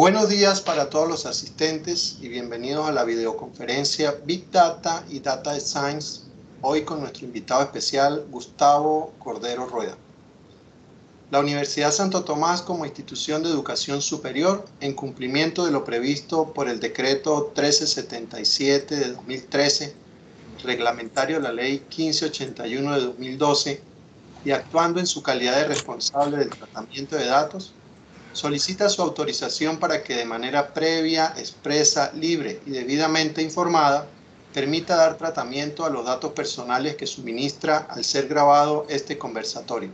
Buenos días para todos los asistentes y bienvenidos a la videoconferencia Big Data y Data Science, hoy con nuestro invitado especial Gustavo Cordero Rueda. La Universidad Santo Tomás como institución de educación superior, en cumplimiento de lo previsto por el decreto 1377 de 2013, reglamentario de la ley 1581 de 2012, y actuando en su calidad de responsable del tratamiento de datos, solicita su autorización para que de manera previa, expresa, libre y debidamente informada permita dar tratamiento a los datos personales que suministra al ser grabado este conversatorio.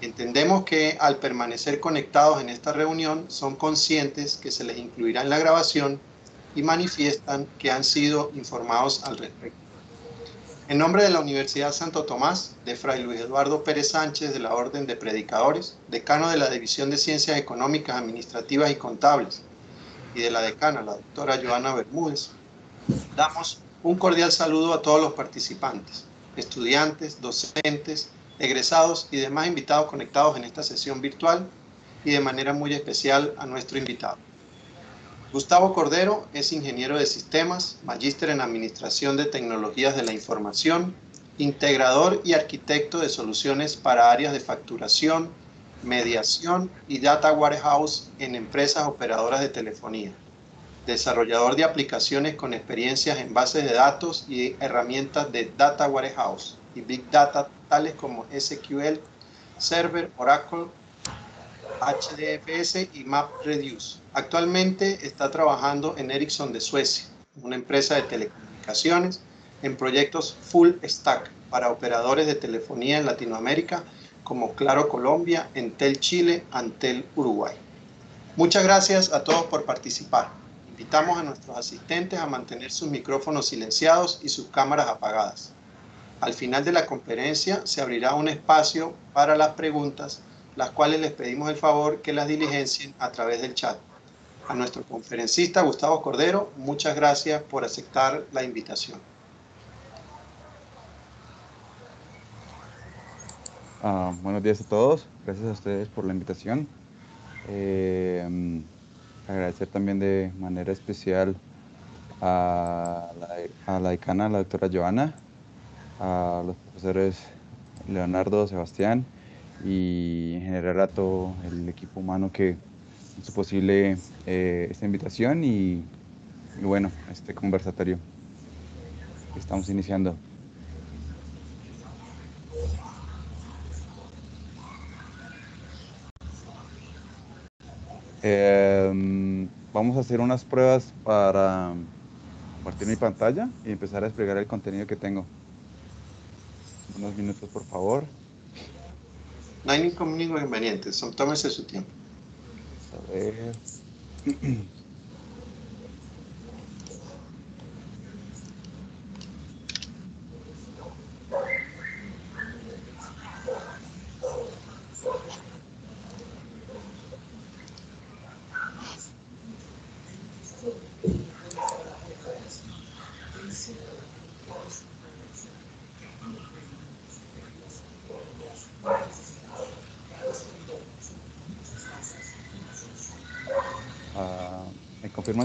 Entendemos que al permanecer conectados en esta reunión son conscientes que se les incluirá en la grabación y manifiestan que han sido informados al respecto. En nombre de la Universidad Santo Tomás, de Fray Luis Eduardo Pérez Sánchez de la Orden de Predicadores, decano de la División de Ciencias Económicas, Administrativas y Contables, y de la decana, la doctora Joana Bermúdez, damos un cordial saludo a todos los participantes, estudiantes, docentes, egresados y demás invitados conectados en esta sesión virtual y de manera muy especial a nuestro invitado. Gustavo Cordero es ingeniero de sistemas, magíster en Administración de Tecnologías de la Información, integrador y arquitecto de soluciones para áreas de facturación, mediación y data warehouse en empresas operadoras de telefonía, desarrollador de aplicaciones con experiencias en bases de datos y herramientas de data warehouse y big data tales como SQL, Server, Oracle, HDFS y MapReduce Actualmente está trabajando en Ericsson de Suecia, una empresa de telecomunicaciones, en proyectos full stack para operadores de telefonía en Latinoamérica como Claro Colombia, Entel Chile, Antel Uruguay. Muchas gracias a todos por participar. Invitamos a nuestros asistentes a mantener sus micrófonos silenciados y sus cámaras apagadas. Al final de la conferencia se abrirá un espacio para las preguntas, las cuales les pedimos el favor que las diligencien a través del chat a nuestro conferencista Gustavo Cordero. Muchas gracias por aceptar la invitación. Ah, buenos días a todos. Gracias a ustedes por la invitación. Eh, agradecer también de manera especial a la, a la decana, la doctora Joana, a los profesores Leonardo, Sebastián y en general a todo el equipo humano que su posible eh, esta invitación y, bueno, este conversatorio que estamos iniciando. Em, vamos a hacer unas pruebas para partir mi pantalla y empezar a desplegar el contenido que tengo. Unos minutos, por favor. No hay ningún inconveniente, tómese su tiempo. A ver.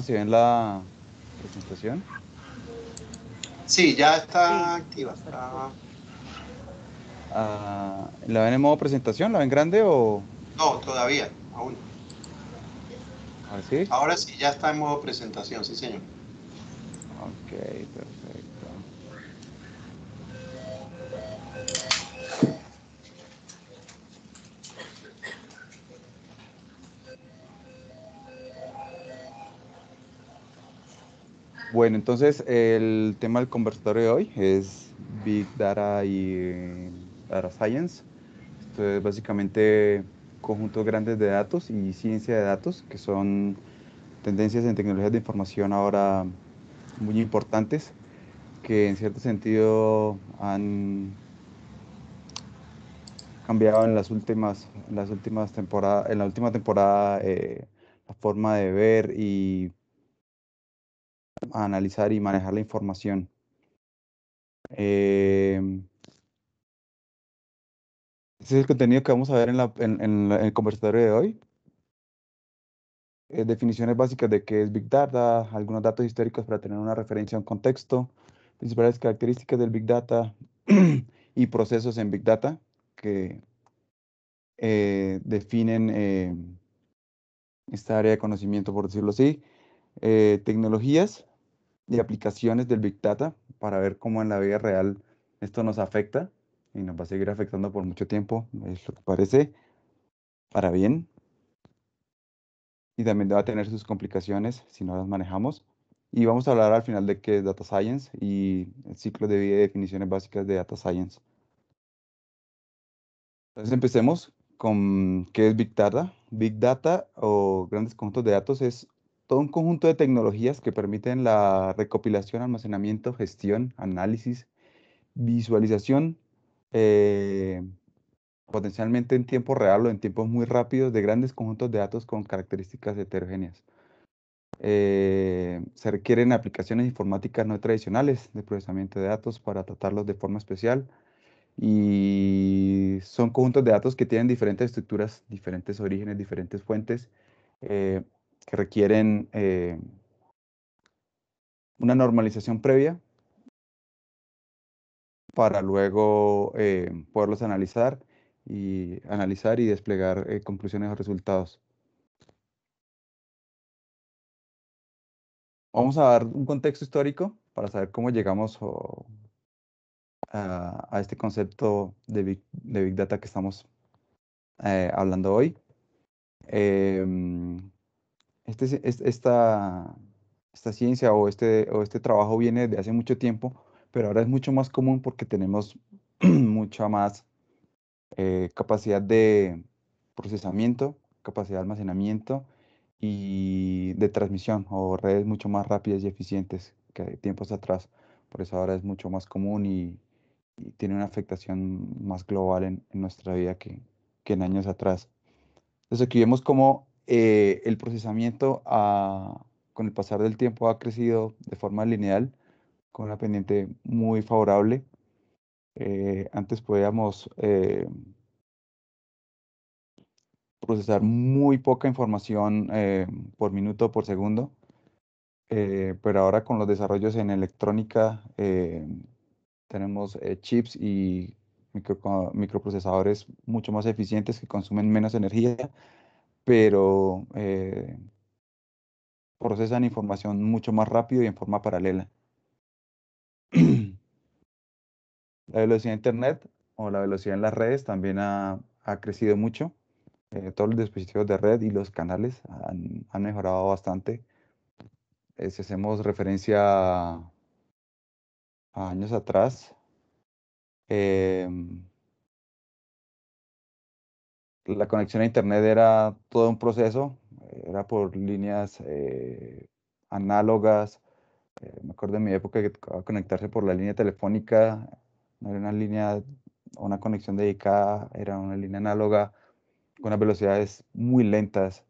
si ven la presentación? si ya está activa. Ah, ¿La ven en modo presentación? ¿La ven grande o...? No, todavía, aún. ¿Ahora sí? Ahora sí, ya está en modo presentación, sí señor. Ok, perfecto. Bueno, entonces el tema del conversatorio de hoy es Big Data y eh, Data Science. Esto es básicamente conjuntos grandes de datos y ciencia de datos, que son tendencias en tecnologías de información ahora muy importantes, que en cierto sentido han cambiado en las últimas, las últimas temporadas, en la última temporada eh, la forma de ver y analizar y manejar la información. Eh, ese es el contenido que vamos a ver en, el conversatorio de hoy. Eh, definiciones básicas de qué es Big Data, algunos datos históricos para tener una referencia, a un contexto, principales características del Big Data y procesos en Big Data que eh, definen eh, esta área de conocimiento, por decirlo así. tecnologías, de aplicaciones del Big Data para ver cómo en la vida real esto nos afecta y nos va a seguir afectando por mucho tiempo, es lo que parece, para bien. Y también va a tener sus complicaciones si no las manejamos. Y vamos a hablar al final de qué es Data Science y el ciclo de vida y definiciones básicas de Data Science. Entonces empecemos con qué es Big Data. Big Data o grandes conjuntos de datos es todo un conjunto de tecnologías que permiten la recopilación, almacenamiento, gestión, análisis, visualización, eh, potencialmente en tiempo real o en tiempos muy rápidos de grandes conjuntos de datos con características heterogéneas. Eh, se requieren aplicaciones informáticas no tradicionales de procesamiento de datos para tratarlos de forma especial y son conjuntos de datos que tienen diferentes estructuras, diferentes orígenes, diferentes fuentes. Eh, que requieren eh, una normalización previa para luego eh, poderlos analizar y analizar y desplegar eh, conclusiones o resultados. Vamos a dar un contexto histórico para saber cómo llegamos a, este concepto de big Data que estamos hablando hoy. Em, este esta, esta ciencia o este, o este trabajo viene de hace mucho tiempo, pero ahora es mucho más común porque tenemos mucha más eh, capacidad de procesamiento, capacidad de almacenamiento y de transmisión o redes mucho más rápidas y eficientes que tiempos atrás. Por eso ahora es mucho más común y, tiene una afectación más global en, nuestra vida que, que, en años atrás. Entonces aquí vemos cómo eh, el procesamiento con el pasar del tiempo ha crecido de forma lineal, con una pendiente muy favorable. Eh, antes podíamos eh, procesar muy poca información por minuto o por segundo, pero ahora con los desarrollos en electrónica tenemos chips y microprocesadores mucho más eficientes que consumen menos energía pero eh, procesan información mucho más rápido y en forma paralela. la velocidad de Internet o la velocidad en las redes también ha, crecido mucho. Eh, todos los dispositivos de red y los canales han, mejorado bastante. Eh, si hacemos referencia a, años atrás, eh, la conexión a Internet era todo un proceso, era por líneas eh, análogas. Eh, me acuerdo en mi época que conectarse por la línea telefónica, no era una línea, una conexión dedicada, era una línea análoga con unas velocidades muy lentas.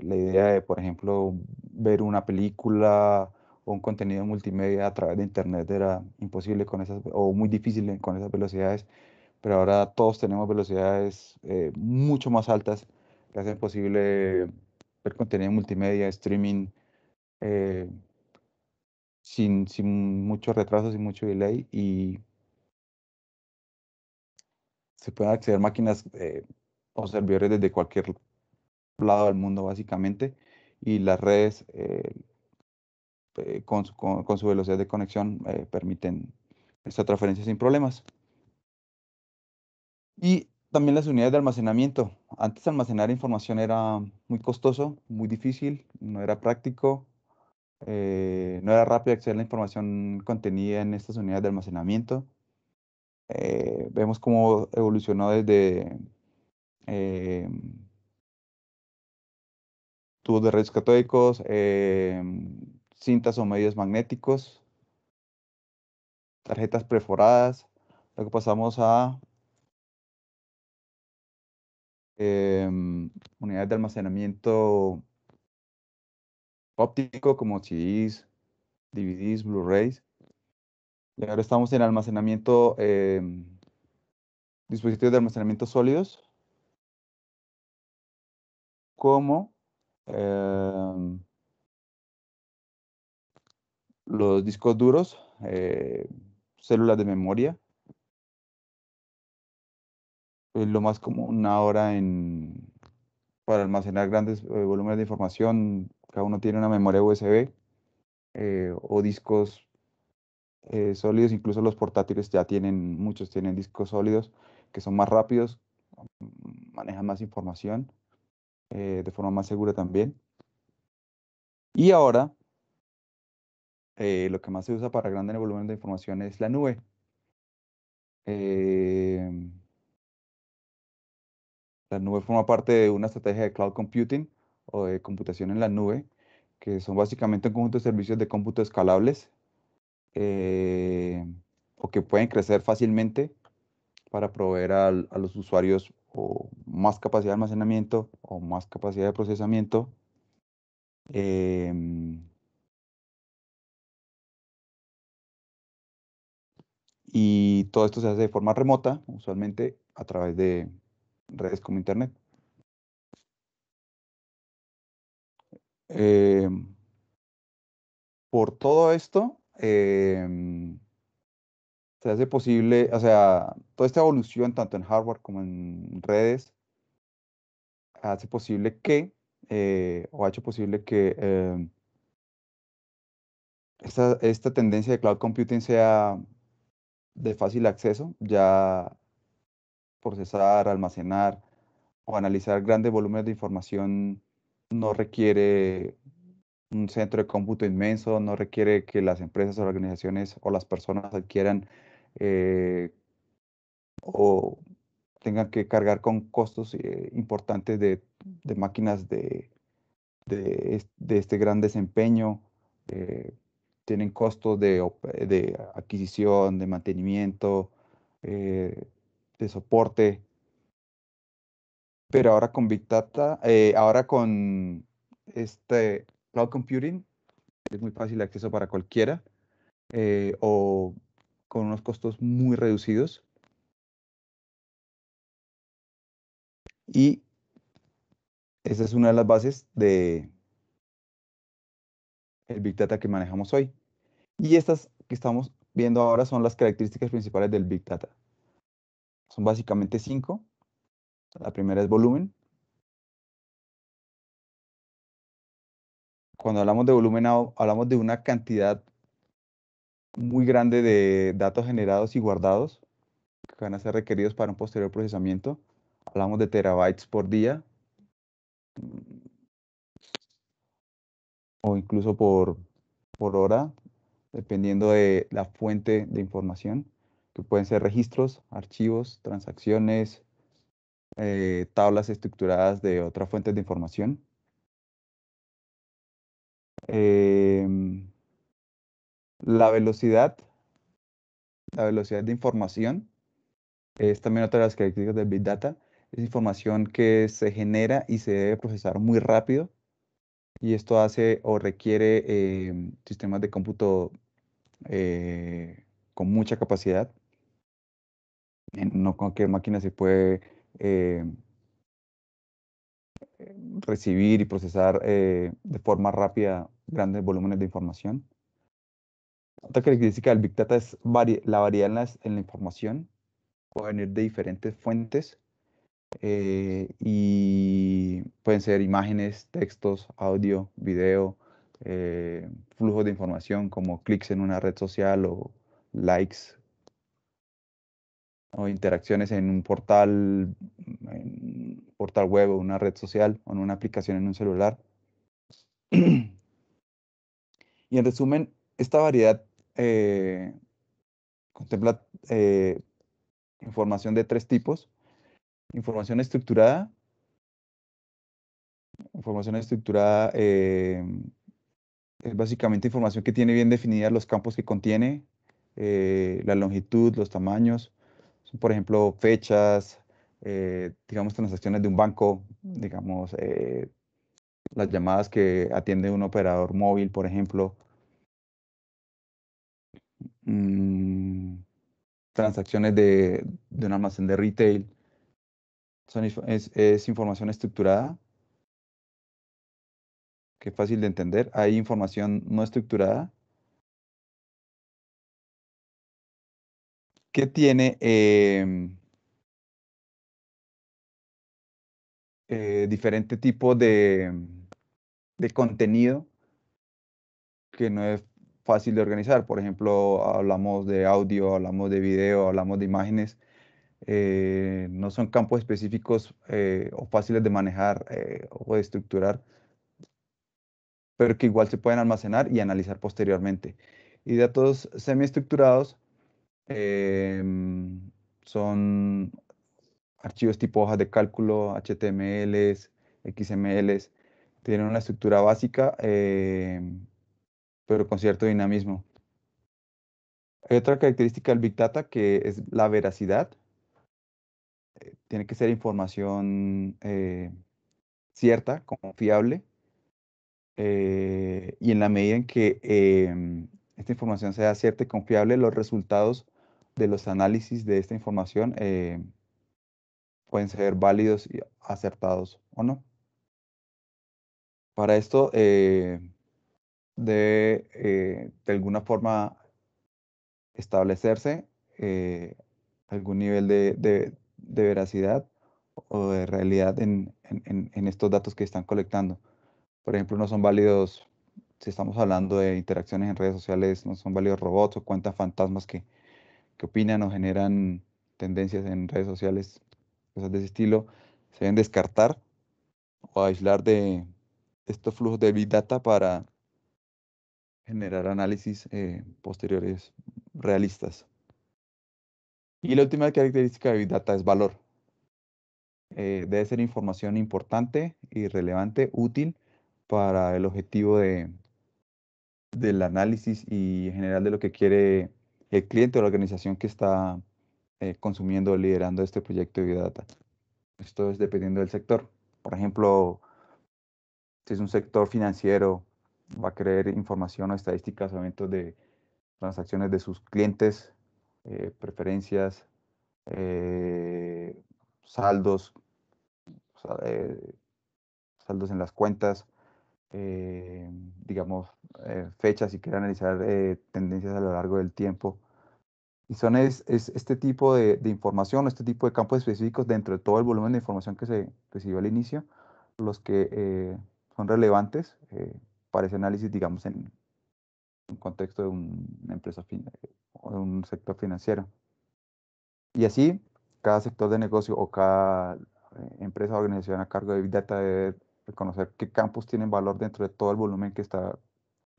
La idea de, por ejemplo, ver una película o un contenido multimedia a través de Internet era imposible con esas, o muy difícil con esas velocidades pero ahora todos tenemos velocidades eh, mucho más altas que hacen posible ver contenido multimedia, streaming, eh, sin, sin muchos retrasos, sin mucho delay y se pueden acceder máquinas eh, o servidores desde cualquier lado del mundo básicamente y las redes con, con, su velocidad de conexión permiten esta transferencia sin problemas. Y también las unidades de almacenamiento. Antes almacenar información era muy costoso, muy difícil, no era práctico, eh, no era rápido acceder a la información contenida en estas unidades de almacenamiento. Eh, vemos cómo evolucionó desde eh, tubos de redes catódicos, cintas o medios magnéticos, tarjetas perforadas, luego pasamos a Em, unidades de almacenamiento óptico como CDs, DVDs, Blu-rays. Y ahora estamos en almacenamiento, em, dispositivos de almacenamiento sólidos, como em, los discos duros, eh, células de memoria, eh, lo más común ahora en, para almacenar grandes eh, volúmenes de información. Cada uno tiene una memoria USB eh, o discos sólidos. Incluso los portátiles ya tienen, muchos tienen discos sólidos que son más rápidos, mm, manejan más información de forma más segura también. Y ahora, lo que más se usa para grandes volúmenes de información es la nube. Eh, la nube forma parte de una estrategia de cloud computing o de computación en la nube, que son básicamente un conjunto de servicios de cómputo escalables eh, o que pueden crecer fácilmente para proveer a los usuarios más capacidad de almacenamiento o más capacidad de procesamiento. Em, y todo esto se hace de forma remota, usualmente a través de redes como Internet. Em, por todo esto, em, se hace posible, o sea, toda esta evolución, tanto en hardware como en redes, hace posible que, eh, o ha hecho posible que em, esta, esta tendencia de cloud computing sea de fácil acceso. Ya procesar, almacenar o analizar grandes volúmenes de información no requiere un centro de cómputo inmenso, no requiere que las empresas o organizaciones o las personas adquieran eh, o tengan que cargar con costos eh, importantes de, máquinas de, de, este gran desempeño. Eh, tienen costos de, adquisición, de mantenimiento, de soporte. Pero ahora con Big Data, eh, ahora con este Cloud Computing, es muy fácil de acceso para cualquiera eh, o con unos costos muy reducidos. Y esa es una de las bases de el Big Data que manejamos hoy. Y estas que estamos viendo ahora son las características principales del Big Data. Son básicamente cinco. La primera es volumen. Cuando hablamos de volumen, hablamos de una cantidad muy grande de datos generados y guardados que van a ser requeridos para un posterior procesamiento. Hablamos de terabytes por día o incluso por, por hora, dependiendo de la fuente de información que pueden ser registros, archivos, transacciones, eh, tablas estructuradas de otras fuentes de información. Em, la velocidad, la velocidad de información, es también otra de las características del Big Data, es información que se genera y se debe procesar muy rápido y esto hace o requiere em, sistemas de cómputo eh, con mucha capacidad no con qué máquina se puede eh, recibir y procesar eh, de forma rápida grandes volúmenes de información. Otra característica del Big Data es la variedad en la, en la información. Pueden venir de diferentes fuentes eh, y pueden ser imágenes, textos, audio, video, eh, flujos de información como clics en una red social o likes o interacciones en un portal, en portal web o una red social o en una aplicación en un celular. y en resumen, esta variedad eh, contempla eh, información de tres tipos. Información estructurada, información estructurada eh, es básicamente información que tiene bien definidas los campos que contiene, la longitud, los tamaños, son, por ejemplo, fechas, eh, digamos, transacciones de un banco, digamos, eh, las llamadas que atiende un operador móvil, por ejemplo. Mm, transacciones de, un almacén de retail. es, información estructurada qué fácil de entender. Hay información no estructurada que tiene em, eh, diferente tipo de, de contenido que no es fácil de organizar. Por ejemplo, hablamos de audio, hablamos de video, hablamos de imágenes. Eh, no son campos específicos eh, o fáciles de manejar o de estructurar, pero que igual se pueden almacenar y analizar posteriormente. Y datos semiestructurados Em, son archivos tipo hojas de cálculo, HTML, XML, Tienen una estructura básica, em, pero con cierto dinamismo. Hay otra característica del Big Data que es la veracidad. Eh, tiene que ser información eh, cierta, confiable. Eh, y en la medida en que em, esta información sea cierta y confiable, los resultados de los análisis de esta información eh, pueden ser válidos y acertados o no. Para esto, eh, debe eh, de alguna forma establecerse eh, algún nivel de, de, de, veracidad o de realidad en, en, en estos datos que están colectando. Por ejemplo, no son válidos si estamos hablando de interacciones en redes sociales, no son válidos robots o cuentas fantasmas que, que opinan o generan tendencias en redes sociales, cosas de ese estilo, se deben descartar o aislar de estos flujos de Big Data para generar análisis eh, posteriores realistas. Y la última característica de Big Data es valor. Eh, debe ser información importante y relevante, útil para el objetivo de, del análisis y en general de lo que quiere el cliente o la organización que está eh, consumiendo o liderando este proyecto de biodata. Esto es dependiendo del sector. Por ejemplo, si es un sector financiero, va a querer información o estadísticas o eventos de transacciones de sus clientes, eh, preferencias, eh, saldos, saldos en las cuentas, eh, digamos, eh, fechas y quiere analizar eh, tendencias a lo largo del tiempo. Y son es, este tipo de, información, este tipo de campos específicos dentro de todo el volumen de información que se recibió al inicio, los que son relevantes para ese análisis, digamos, en un contexto de una empresa o de un sector financiero. Y así, cada sector de negocio o cada empresa o organización a cargo de Big Data debe reconocer qué campos tienen valor dentro de todo el volumen que está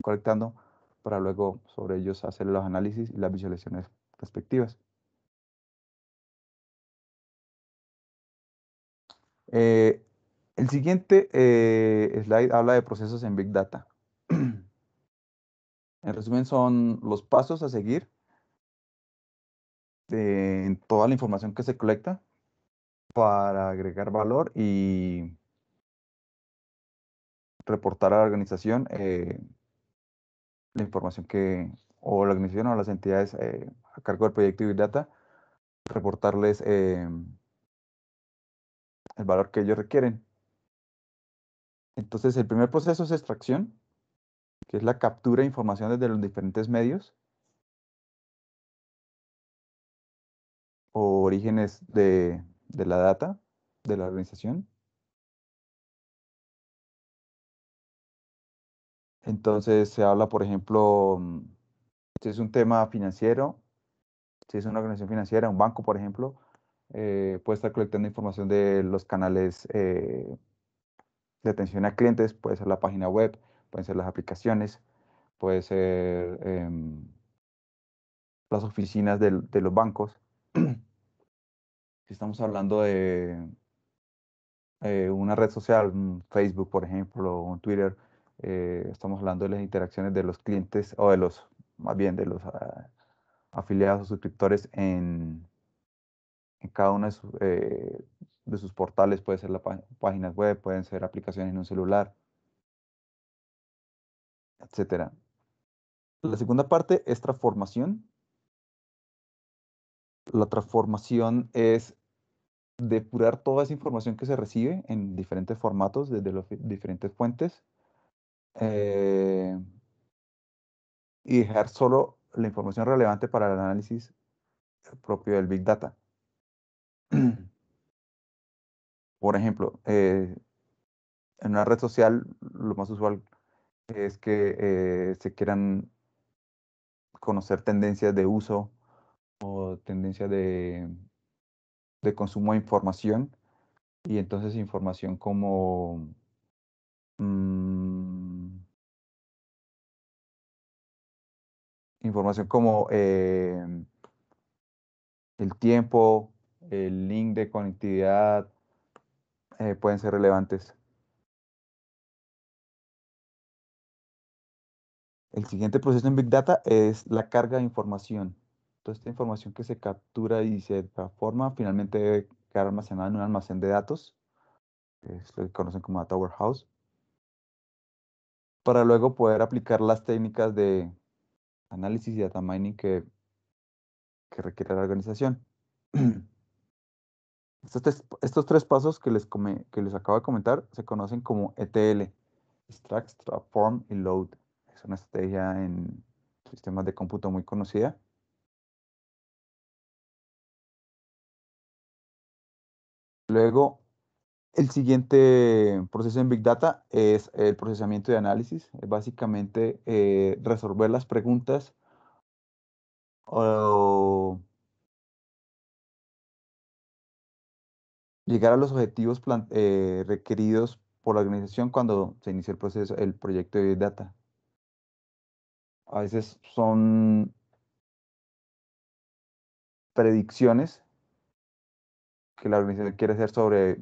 colectando para luego sobre ellos hacer los análisis y las visualizaciones respectivas. Eh, el siguiente eh, slide habla de procesos en Big Data. en resumen, son los pasos a seguir en toda la información que se colecta para agregar valor y reportar a la organización eh, la información que, o la organización o las entidades eh, a cargo del proyecto y Data, reportarles eh, el valor que ellos requieren. Entonces, el primer proceso es extracción, que es la captura de información desde los diferentes medios o orígenes de la data de la organización. Entonces se habla, por ejemplo, mm, si es un tema financiero, si es una organización financiera, un banco, por ejemplo, eh, puede estar colectando información de los canales eh, de atención a clientes, puede ser la página web, pueden ser las aplicaciones, puede ser em, las oficinas de, los bancos. si estamos hablando de eh, una red social, mm, Facebook, por ejemplo, o Twitter, eh, estamos hablando de las interacciones de los clientes o de los, más bien de los ah, afiliados o suscriptores en, cada uno de, eh, de, sus portales, puede ser las páginas web, pueden ser aplicaciones en un celular, etc. La segunda parte es transformación. La transformación es depurar toda esa información que se recibe en diferentes formatos desde las diferentes fuentes eh, y dejar solo la información relevante para el análisis propio del Big Data. Por ejemplo, eh, en una red social lo más usual es que eh, se quieran conocer tendencias de uso o tendencias de, de consumo de información y entonces información como Mm, información como em, el tiempo, el link de conectividad eh, pueden ser relevantes. El siguiente proceso en Big Data es la carga de información. Toda esta información que se captura y se transforma finalmente debe quedar almacenada en un almacén de datos, que es lo que conocen como Data Warehouse para luego poder aplicar las técnicas de análisis y data mining que, requiere la organización. Estos tres, pasos que les, acabo de comentar se conocen como ETL, Extract, Transform y Load. Es una estrategia en sistemas de cómputo muy conocida. Luego, el siguiente proceso en Big Data es el procesamiento de análisis, es eh, básicamente eh, resolver las preguntas o llegar a los objetivos eh, requeridos por la organización cuando se inicia el proceso, el proyecto de Big Data. A veces son predicciones que la organización quiere hacer sobre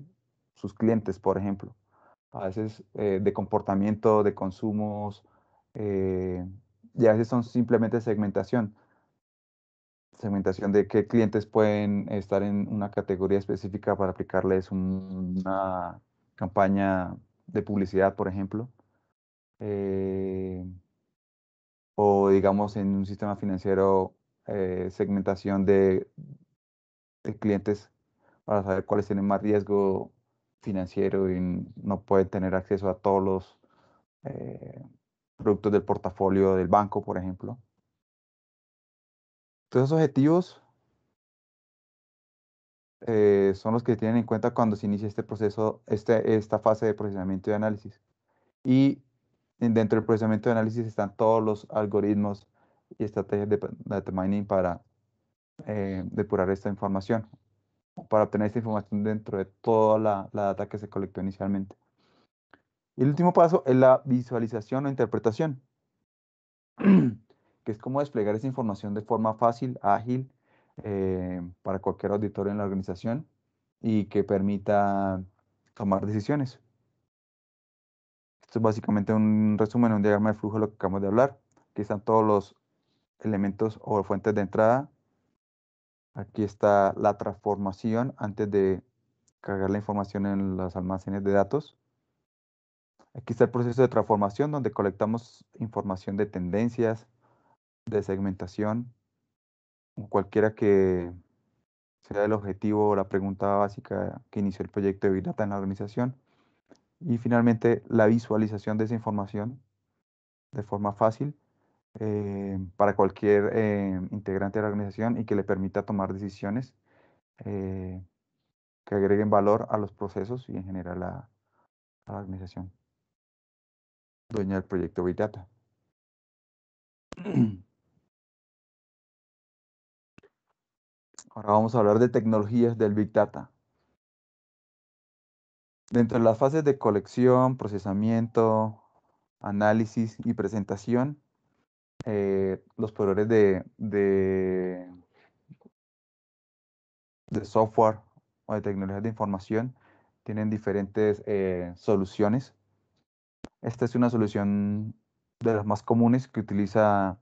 clientes, por ejemplo. A veces eh, de comportamiento, de consumos, eh, y a veces son simplemente segmentación. Segmentación de qué clientes pueden estar en una categoría específica para aplicarles una campaña de publicidad, por ejemplo. Eh, o digamos en un sistema financiero eh, segmentación de, clientes para saber cuáles tienen más riesgo financiero y no pueden tener acceso a todos los eh, productos del portafolio del banco, por ejemplo. Todos esos objetivos eh, son los que tienen en cuenta cuando se inicia este proceso, este, esta fase de procesamiento y análisis. Y dentro del procesamiento de análisis están todos los algoritmos y estrategias de data mining para eh, depurar esta información para obtener esta información dentro de toda la, data que se colectó inicialmente. Y el último paso es la visualización o interpretación, que es cómo desplegar esa información de forma fácil, ágil, eh, para cualquier auditorio en la organización y que permita tomar decisiones. Esto es básicamente un resumen, un diagrama de flujo de lo que acabamos de hablar. Aquí están todos los elementos o fuentes de entrada, Aquí está la transformación antes de cargar la información en los almacenes de datos. Aquí está el proceso de transformación donde colectamos información de tendencias, de segmentación, cualquiera que sea el objetivo o la pregunta básica que inició el proyecto de Big Data en la organización. Y finalmente, la visualización de esa información de forma fácil eh, para cualquier eh, integrante de la organización y que le permita tomar decisiones eh, que agreguen valor a los procesos y en general a, a la organización. Dueña del proyecto Big Data. Ahora vamos a hablar de tecnologías del Big Data. Dentro de las fases de colección, procesamiento, análisis y presentación, eh, los proveedores de, software o de tecnologías de información tienen diferentes eh, soluciones. Esta es una solución de las más comunes que utiliza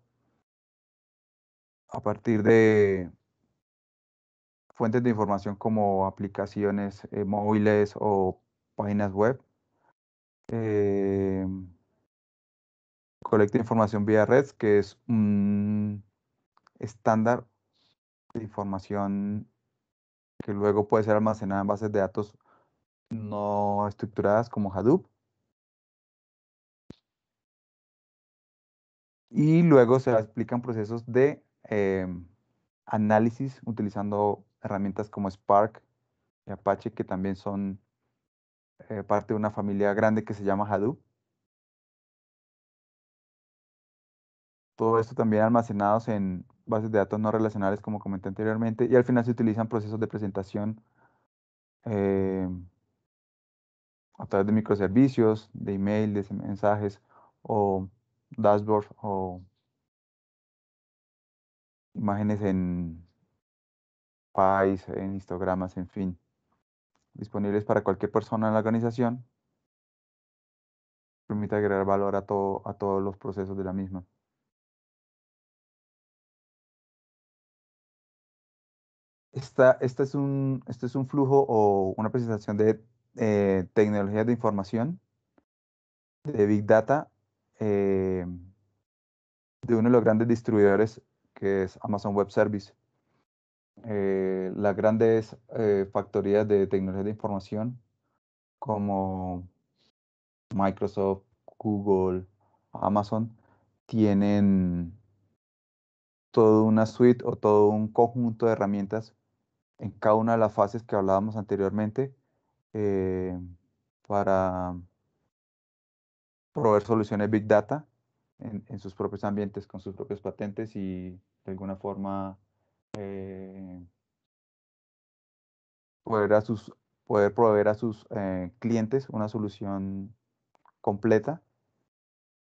a partir de fuentes de información como aplicaciones eh, móviles o páginas web. Colecta información vía red, que es un estándar de información que luego puede ser almacenada en bases de datos no estructuradas como Hadoop. Y luego se aplican procesos de em, análisis utilizando herramientas como Spark y Apache, que también son eh, parte de una familia grande que se llama Hadoop. todo esto también almacenados en bases de datos no relacionales, como comenté anteriormente, y al final se utilizan procesos de presentación eh, a través de microservicios, de email, de mensajes o dashboards o imágenes en PIs, en histogramas, en fin, disponibles para cualquier persona en la organización, permite agregar valor a, todo, a todos los procesos de la misma. Esta, este, es un, este es un flujo o una presentación de eh, tecnologías de información, de Big Data, eh, de uno de los grandes distribuidores que es Amazon Web Service. Eh, las grandes factorías de tecnologías de información como Microsoft, Google, Amazon, tienen toda una suite o todo un conjunto de herramientas en cada una de las fases que hablábamos anteriormente eh, para proveer soluciones Big Data en, sus propios ambientes, con sus propios patentes y de alguna forma eh, poder, poder proveer a sus eh, clientes una solución completa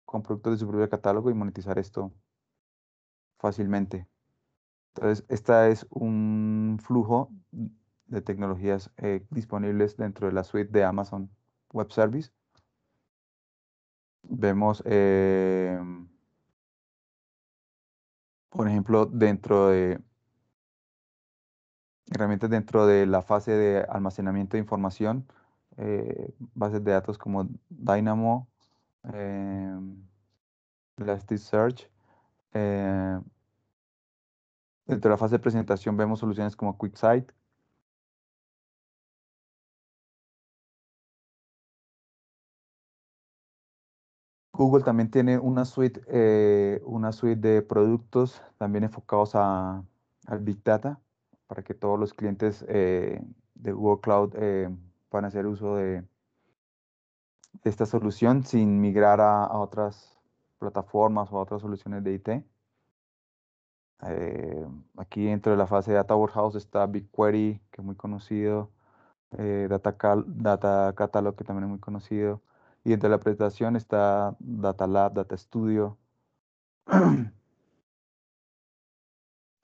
con productos de su propio catálogo y monetizar esto fácilmente. Entonces, esta es un flujo de tecnologías eh, disponibles dentro de la suite de Amazon Web Service. Vemos, eh, por ejemplo, dentro de herramientas dentro de la fase de almacenamiento de información, eh, bases de datos como Dynamo, Elasticsearch, Dentro de la fase de presentación vemos soluciones como QuickSight, Google también tiene una suite, eh, una suite de productos también enfocados a, al Big Data para que todos los clientes eh, de Google Cloud eh, puedan hacer uso de, esta solución sin migrar a otras plataformas o a otras soluciones de IT. Eh, aquí dentro de la fase de Data Warehouse está BigQuery, que es muy conocido, eh, Data, Data Catalog, que también es muy conocido, y dentro de la presentación está Data Lab, Data Studio.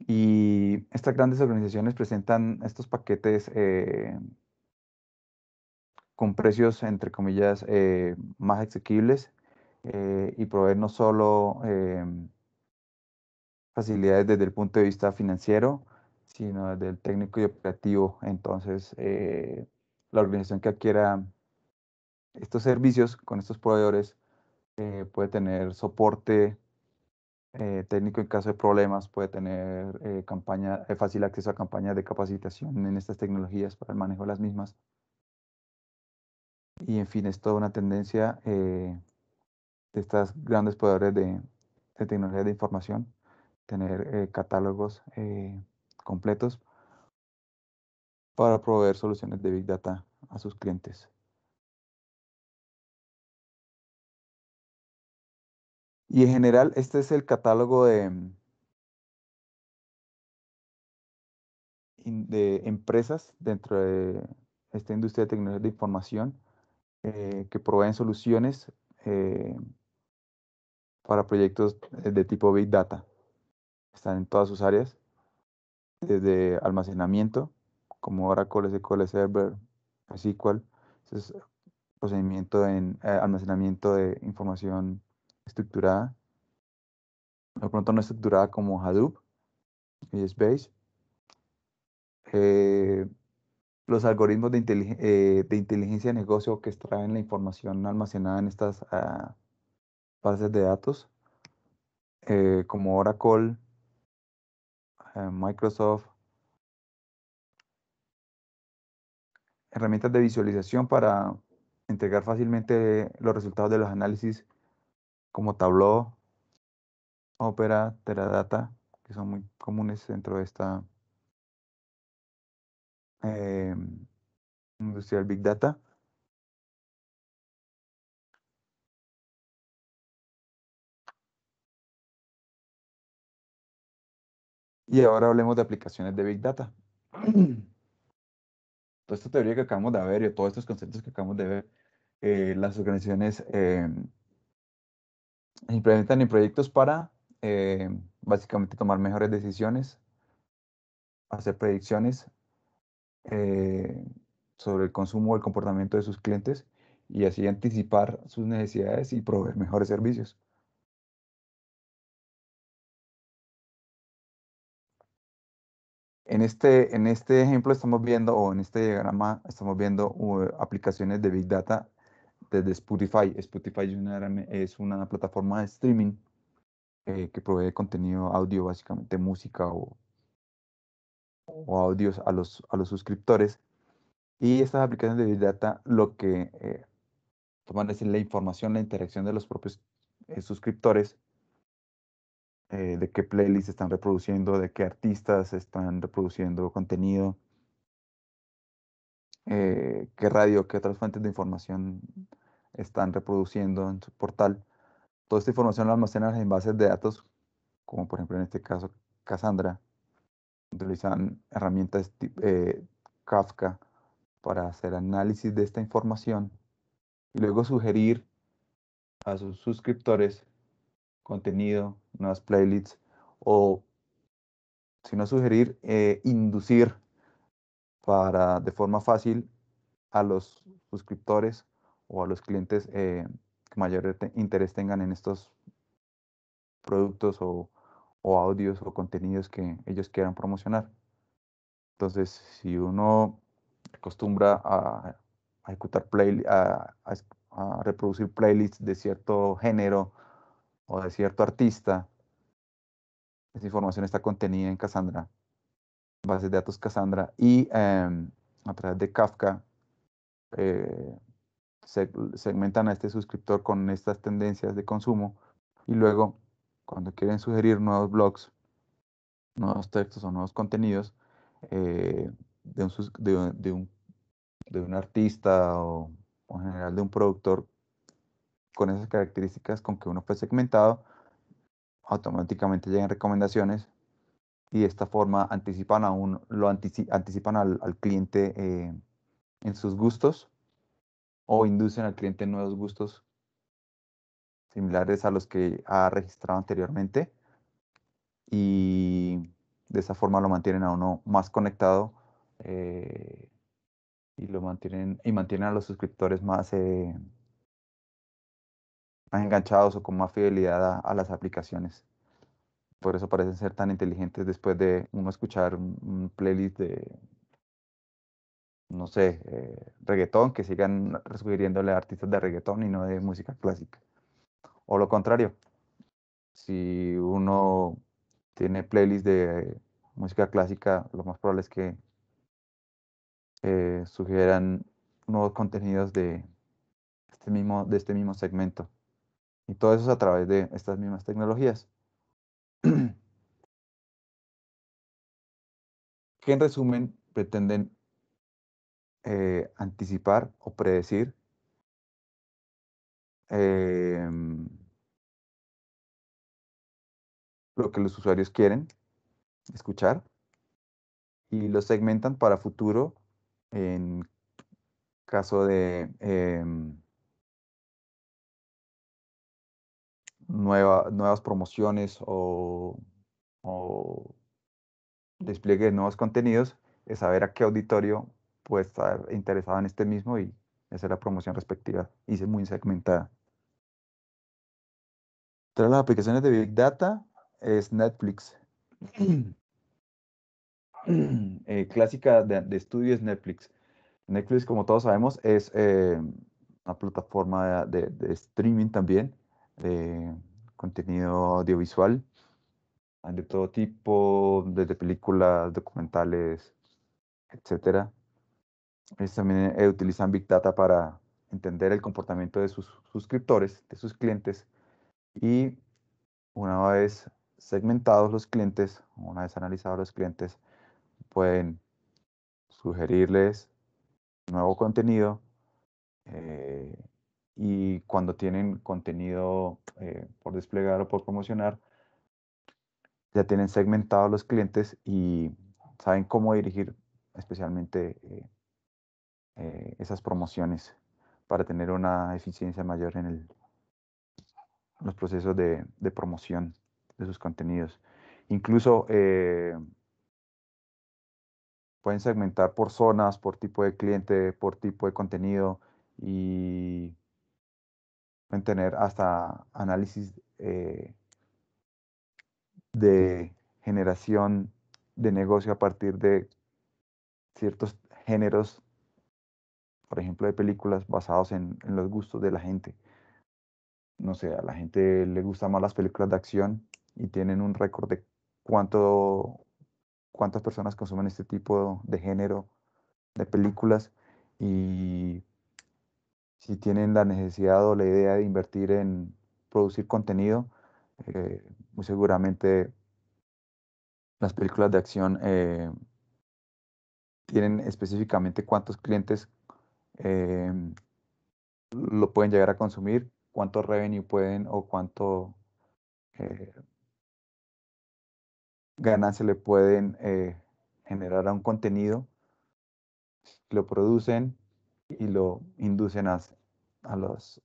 y estas grandes organizaciones presentan estos paquetes eh, con precios, entre comillas, más exequibles y proveer no solo facilidades desde el punto de vista financiero, sino desde el técnico y operativo. Entonces, eh, la organización que adquiera estos servicios con estos proveedores eh, puede tener soporte eh, técnico en caso de problemas, puede tener fácil acceso a campañas de capacitación en estas tecnologías para el manejo de las mismas. Y en fin, es toda una tendencia de estas grandes proveedores de, tecnología de información tener eh, catálogos eh, completos para proveer soluciones de Big Data a sus clientes. Y en general, este es el catálogo de, mm, de empresas dentro de esta industria de tecnología de información eh, que proveen soluciones para proyectos de tipo Big Data están en todas sus áreas, desde almacenamiento, como Oracle, SQL Server, SQL, es procedimiento en eh, almacenamiento de información estructurada, de pronto no estructurada como Hadoop y Space. Eh, los algoritmos eh, de, inteligencia de negocio que extraen la información almacenada en estas ah, bases de datos, como Oracle, eh, Microsoft herramientas de visualización para entregar fácilmente los resultados de los análisis como Tableau, Opera, Teradata, que son muy comunes dentro de esta eh, industria del Big Data. Y ahora hablemos de aplicaciones de Big Data. Toda esta teoría que acabamos de ver y todos estos conceptos que acabamos de ver, eh, las organizaciones em, implementan en proyectos para em, básicamente tomar mejores decisiones, hacer predicciones eh, sobre el consumo o el comportamiento de sus clientes y así anticipar sus necesidades y proveer mejores servicios. En este, en este ejemplo estamos viendo, o en este diagrama, estamos viendo eh, aplicaciones de Big Data desde Spotify. Spotify es una, plataforma de streaming eh, que provee contenido audio, básicamente música o, o audios a los, a los suscriptores. Y estas aplicaciones de Big Data lo que eh, toman es la información, la interacción de los propios suscriptores eh, de qué playlist están reproduciendo, de qué artistas están reproduciendo contenido, eh, qué radio, qué otras fuentes de información están reproduciendo en su portal. Toda esta información la almacenan en bases de datos, como por ejemplo en este caso Cassandra. Utilizan herramientas eh, Kafka para hacer análisis de esta información y luego sugerir a sus suscriptores contenido, nuevas playlists o, si no sugerir, eh, inducir para, de forma fácil a los suscriptores o a los clientes eh, que mayor interés tengan en estos productos o, audios o contenidos que ellos quieran promocionar. Entonces, si uno acostumbra a, ejecutar play, a, reproducir playlists de cierto género, o de cierto artista, esa información está contenida en Cassandra, bases de datos Cassandra, y em, a través de Kafka eh, se, segmentan a este suscriptor con estas tendencias de consumo y luego, cuando quieren sugerir nuevos blogs, nuevos textos o nuevos contenidos eh, de, un, artista o, o en general de un productor con esas características con que uno fue segmentado, automáticamente llegan recomendaciones y de esta forma anticipan a lo anticipan al, cliente eh, en sus gustos o inducen al cliente nuevos gustos similares a los que ha registrado anteriormente y de esa forma lo mantienen a uno más conectado eh, y lo mantienen y mantienen a los suscriptores más eh, más enganchados o con más fidelidad a, las aplicaciones. Por eso parecen ser tan inteligentes después de uno escuchar un, playlist de, no sé, eh, reggaetón, que sigan sugiriéndole artistas de reggaetón y no de música clásica. O lo contrario, si uno tiene playlist de música clásica, lo más probable es que eh, sugieran nuevos contenidos de este mismo, de este mismo segmento. Y todo eso es a través de estas mismas tecnologías. que en resumen pretenden eh, anticipar o predecir em, lo que los usuarios quieren escuchar y lo segmentan para futuro en caso de em, nuevas promociones o, despliegue de nuevos contenidos, es saber a qué auditorio puede estar interesado en este mismo y hacer la promoción respectiva Hice muy segmentada. de las aplicaciones de Big Data es Netflix. Eh, clásica de, estudio es Netflix. Netflix, como todos sabemos, es eh, una plataforma de streaming también de contenido audiovisual de todo tipo, desde películas, documentales, etc. Ellos también eh, utilizan Big Data para entender el comportamiento de sus suscriptores, de sus clientes, y una vez segmentados los clientes, una vez analizados los clientes, pueden sugerirles nuevo contenido eh, y cuando tienen contenido eh, por desplegar o por promocionar, ya tienen segmentados los clientes y saben cómo dirigir especialmente eh, eh, esas promociones para tener una eficiencia mayor en los procesos de, promoción de sus contenidos. Incluso pueden segmentar por zonas, por tipo de cliente, por tipo de contenido y pueden tener hasta análisis eh, de generación de negocio a partir de ciertos géneros, por ejemplo, de películas basados en, los gustos de la gente. No sé, a la gente le gustan más las películas de acción y tienen un récord de cuánto, cuántas personas consumen este tipo de género de películas y si tienen la necesidad o la idea de invertir en producir contenido, eh, muy seguramente las películas de acción eh, tienen específicamente cuántos clientes eh, lo pueden llegar a consumir, cuánto revenue pueden o cuánto ganancia le pueden generar a un contenido. Lo producen, y lo inducen a, los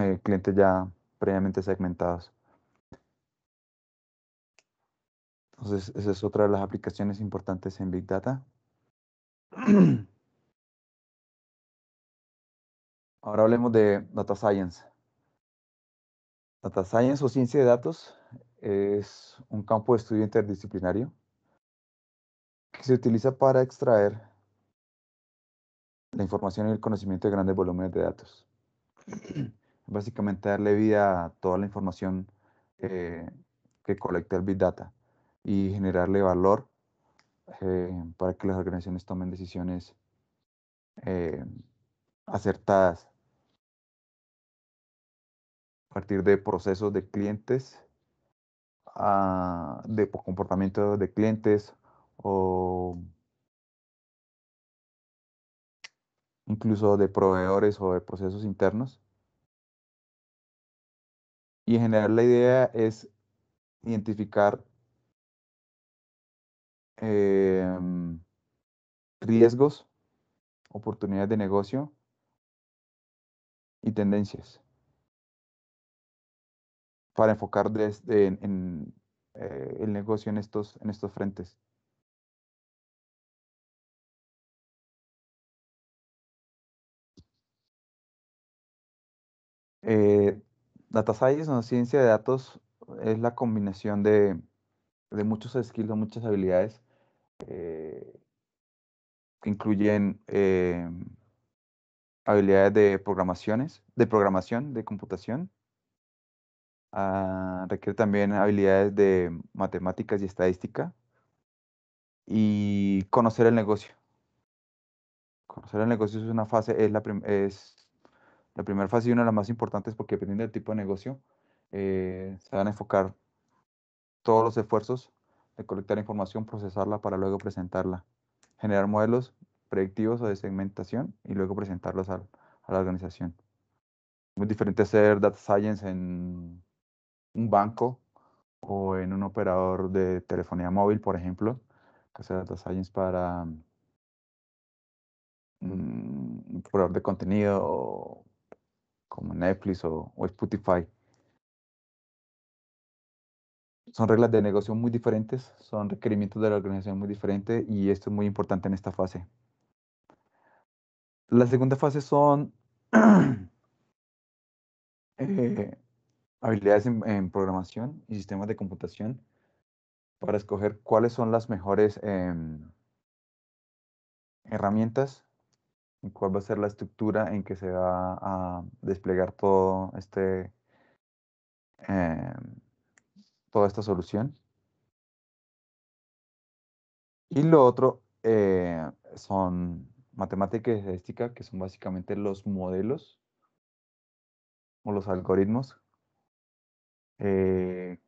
eh, clientes ya previamente segmentados. Entonces, esa es otra de las aplicaciones importantes en Big Data. Ahora hablemos de Data Science. Data Science o ciencia de datos es un campo de estudio interdisciplinario que se utiliza para extraer la información y el conocimiento de grandes volúmenes de datos. Básicamente darle vida a toda la información eh, que colecta el Big Data y generarle valor eh, para que las organizaciones tomen decisiones eh, acertadas a partir de procesos de clientes, ah, de comportamiento de clientes o incluso de proveedores o de procesos internos. Y en general la idea es identificar em, riesgos, oportunidades de negocio y tendencias para enfocar desde eh, el negocio en estos, en estos frentes. Eh, data Science o ciencia de datos es la combinación de, de muchos skills o muchas habilidades eh, que incluyen eh, habilidades de programaciones, de programación, de computación. Ah, requiere también habilidades de matemáticas y estadística y conocer el negocio. Conocer el negocio es una fase, es la, es la primera fase y una de las más importantes porque dependiendo del tipo de negocio, eh, se van a enfocar todos los esfuerzos de colectar información, procesarla para luego presentarla, generar modelos predictivos o de segmentación y luego presentarlos a, la organización. Muy diferente hacer data science en un banco o en un operador de telefonía móvil, por ejemplo, que hacer data science para mm, un operador de contenido o como Netflix o, Spotify. Son reglas de negocio muy diferentes, son requerimientos de la organización muy diferentes y esto es muy importante en esta fase. La segunda fase son eh, habilidades en, programación y sistemas de computación para escoger cuáles son las mejores em, herramientas cuál va a ser la estructura en que se va a desplegar todo este, eh, toda esta solución. Y lo otro eh, son matemática y estadística, que son básicamente los modelos o los algoritmos eh,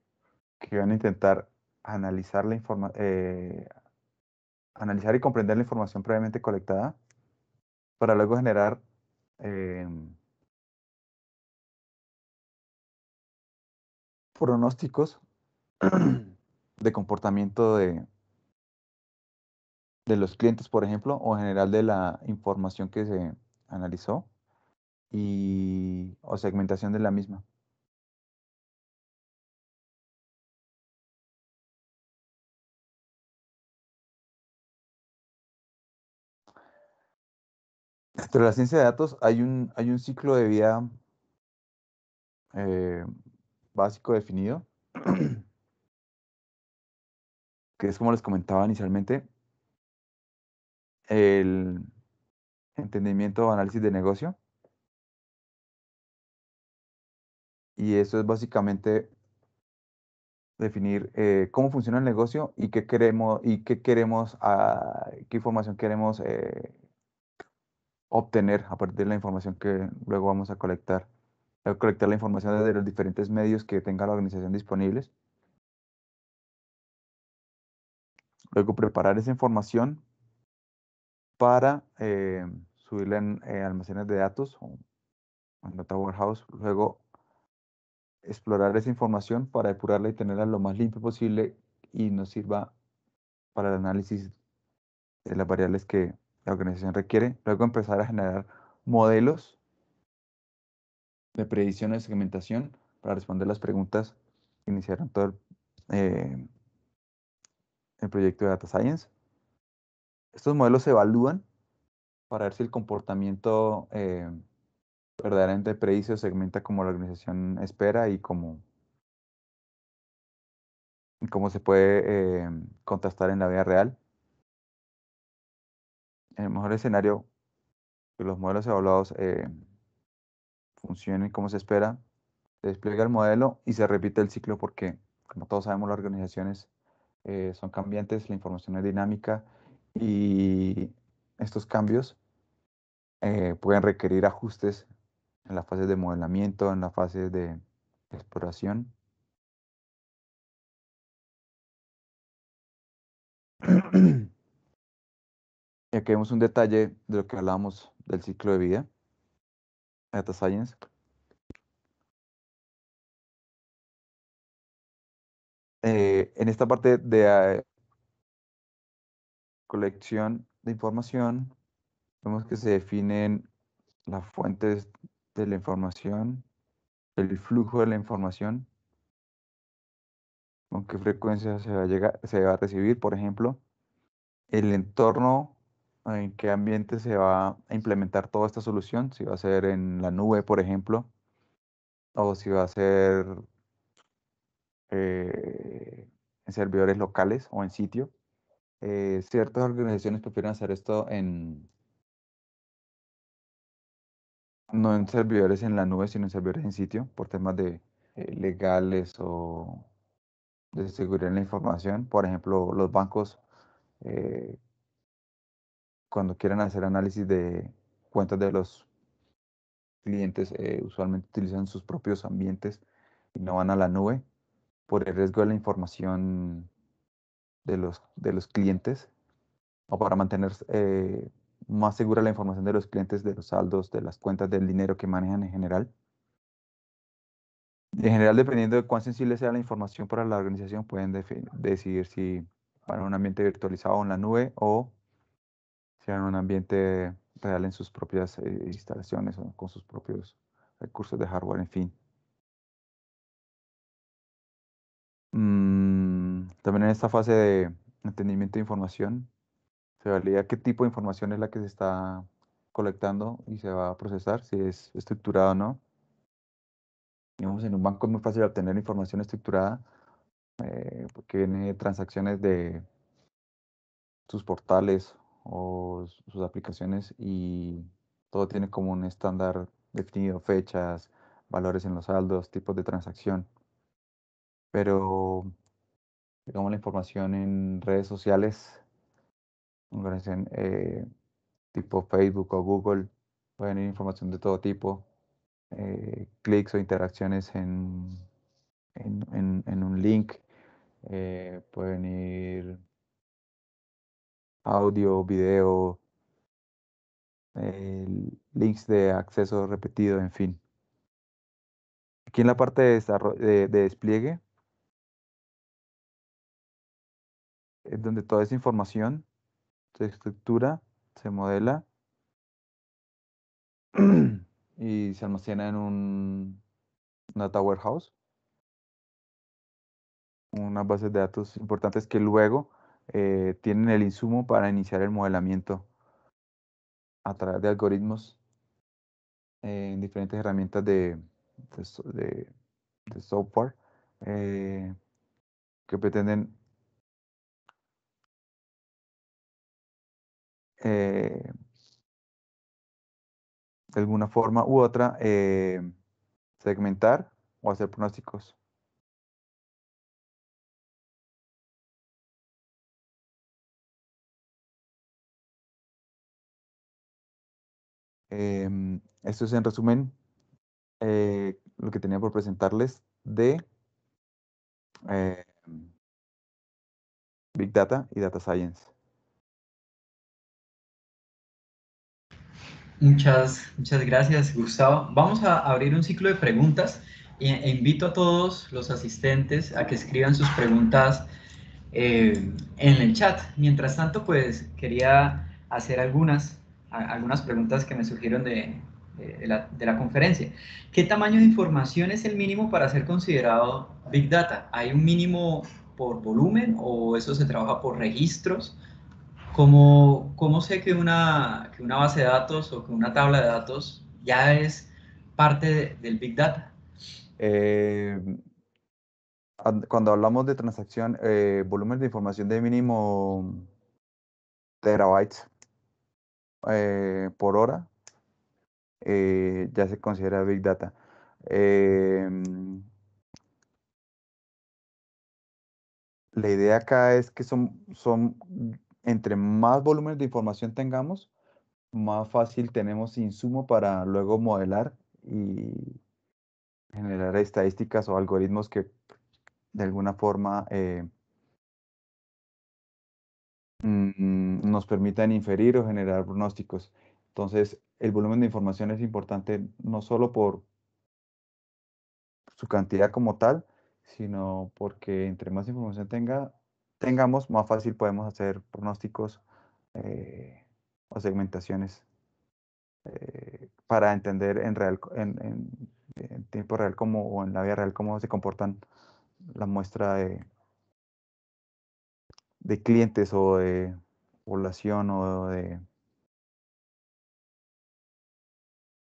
que van a intentar analizar la analizar y comprender la información previamente colectada para luego generar em, pronósticos de comportamiento de, de los clientes, por ejemplo, o general de la información que se analizó y, o segmentación de la misma. dentro de la ciencia de datos hay un, hay un ciclo de vida eh, básico definido, que es como les comentaba inicialmente, el entendimiento o análisis de negocio. Y eso es básicamente definir eh, cómo funciona el negocio y qué queremos y qué queremos, ah, qué información queremos eh, obtener a partir de la información que luego vamos a colectar. A colectar la información de los diferentes medios que tenga la organización disponibles. Luego preparar esa información para eh, subirla en eh, almacenes de datos o en Data Warehouse. Luego explorar esa información para depurarla y tenerla lo más limpia posible y nos sirva para el análisis de las variables que organización requiere, luego empezar a generar modelos de predicción y segmentación para responder las preguntas que iniciaron todo el, eh, proyecto de Data Science. Estos modelos se evalúan para ver si el comportamiento eh, verdaderamente predice o segmenta como la organización espera y como, como se puede eh, contrastar en la vida real en el mejor escenario, que los modelos evaluados eh, funcionen como se espera, se despliega el modelo y se repite el ciclo porque, como todos sabemos, las organizaciones eh, son cambiantes, la información es dinámica y estos cambios eh, pueden requerir ajustes en las fases de modelamiento, en las fases de exploración. Y aquí vemos un detalle de lo que hablamos del ciclo de vida, Data Science. Eh, en esta parte de eh, colección de información, vemos que se definen las fuentes de la información, el flujo de la información, con qué frecuencia se va a, se va a recibir, por ejemplo, el entorno en qué ambiente se va a implementar toda esta solución, si va a ser en la nube, por ejemplo, o si va a ser eh, en servidores locales o en sitio. Eh, ciertas organizaciones prefieren hacer esto en no en servidores en la nube, sino en servidores en sitio, por temas de eh, legales o de seguridad en la información. Por ejemplo, los bancos eh, cuando quieren hacer análisis de cuentas de los clientes, eh, usualmente utilizan sus propios ambientes y no van a la nube por el riesgo de la información de los, de los clientes o para mantener eh, más segura la información de los clientes, de los saldos, de las cuentas, del dinero que manejan en general. En general, dependiendo de cuán sensible sea la información para la organización, pueden decidir si para un ambiente virtualizado en la nube o en un ambiente real en sus propias eh, instalaciones o con sus propios recursos de hardware, en fin. Mm, también en esta fase de entendimiento de información, se valida qué tipo de información es la que se está colectando y se va a procesar, si es estructurado o no. en un banco es muy fácil obtener información estructurada eh, porque viene transacciones de sus portales o sus aplicaciones y todo tiene como un estándar definido, fechas, valores en los saldos, tipos de transacción. Pero, digamos, la información en redes sociales, eh, tipo Facebook o Google, pueden ir información de todo tipo, eh, clics o interacciones en, en, un link, eh, pueden ir audio, video, links de acceso repetido, en fin. Aquí en la parte de, de despliegue, es eh, donde toda esa información se estructura, se modela y se almacena en un data warehouse. Unas bases de datos importantes que luego eh, tienen el insumo para iniciar el modelamiento a través de algoritmos eh, en diferentes herramientas de, software eh, que pretenden de alguna forma u otra segmentar o hacer pronósticos Em, esto es en resumen eh, lo que tenía por presentarles de eh, Big Data y Data Science. Muchas, muchas gracias, Gustavo. Vamos a abrir un ciclo de preguntas e, invito a todos los asistentes a que escriban sus preguntas eh, en el chat. Mientras tanto, pues quería hacer algunas algunas preguntas que me surgieron de, la, conferencia. ¿Qué tamaño de información es el mínimo para ser considerado Big Data? ¿Hay un mínimo por volumen o eso se trabaja por registros? ¿Cómo, cómo sé que una, que una base de datos o que una tabla de datos ya es parte del Big Data? Eh, cuando hablamos de transacción, eh, volumen de información de mínimo terabytes eh, por hora, eh, ya se considera Big Data. Em, la idea acá es que son, son, entre más volúmenes de información tengamos, más fácil tenemos insumo para luego modelar y generar estadísticas o algoritmos que de alguna forma eh, Mm, mm, nos permitan inferir o generar pronósticos. Entonces, el volumen de información es importante no solo por su cantidad como tal, sino porque entre más información tenga, tengamos, más fácil podemos hacer pronósticos eh, o segmentaciones eh, para entender en, real, en, tiempo real cómo, o en la vida real cómo se comportan la muestra de, de clientes o de población o de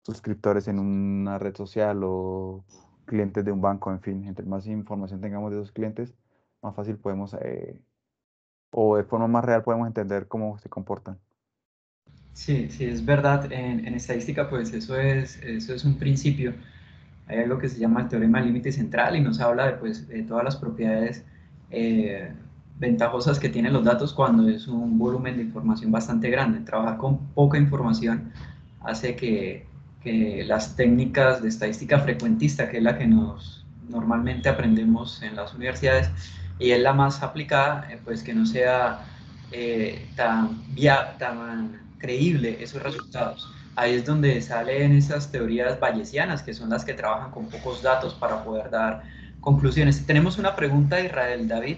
suscriptores en una red social o clientes de un banco, en fin, entre más información tengamos de esos clientes, más fácil podemos, eh, o de forma más real podemos entender cómo se comportan. Sí, sí, es verdad. En, estadística, pues eso es, eso es un principio. Hay algo que se llama el teorema límite central y nos habla de, pues, de todas las propiedades eh, ventajosas que tienen los datos cuando es un volumen de información bastante grande. Trabajar con poca información hace que, las técnicas de estadística frecuentista, que es la que nos normalmente aprendemos en las universidades y es la más aplicada, eh, pues que no sea eh, tan, via tan creíble esos resultados. Ahí es donde salen esas teorías bayesianas, que son las que trabajan con pocos datos para poder dar conclusiones. Tenemos una pregunta, de Israel David.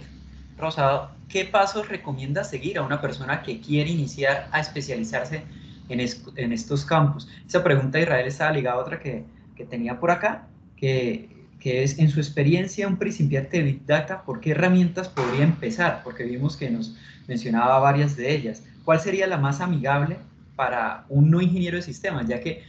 Rosado, ¿qué pasos recomienda seguir a una persona que quiere iniciar a especializarse en, estos campos? Esa pregunta de Israel estaba ligada a otra que, tenía por acá, que, que, es en su experiencia un principiante de Big Data, ¿por qué herramientas podría empezar? Porque vimos que nos mencionaba varias de ellas. ¿Cuál sería la más amigable para un no ingeniero de sistemas? Ya que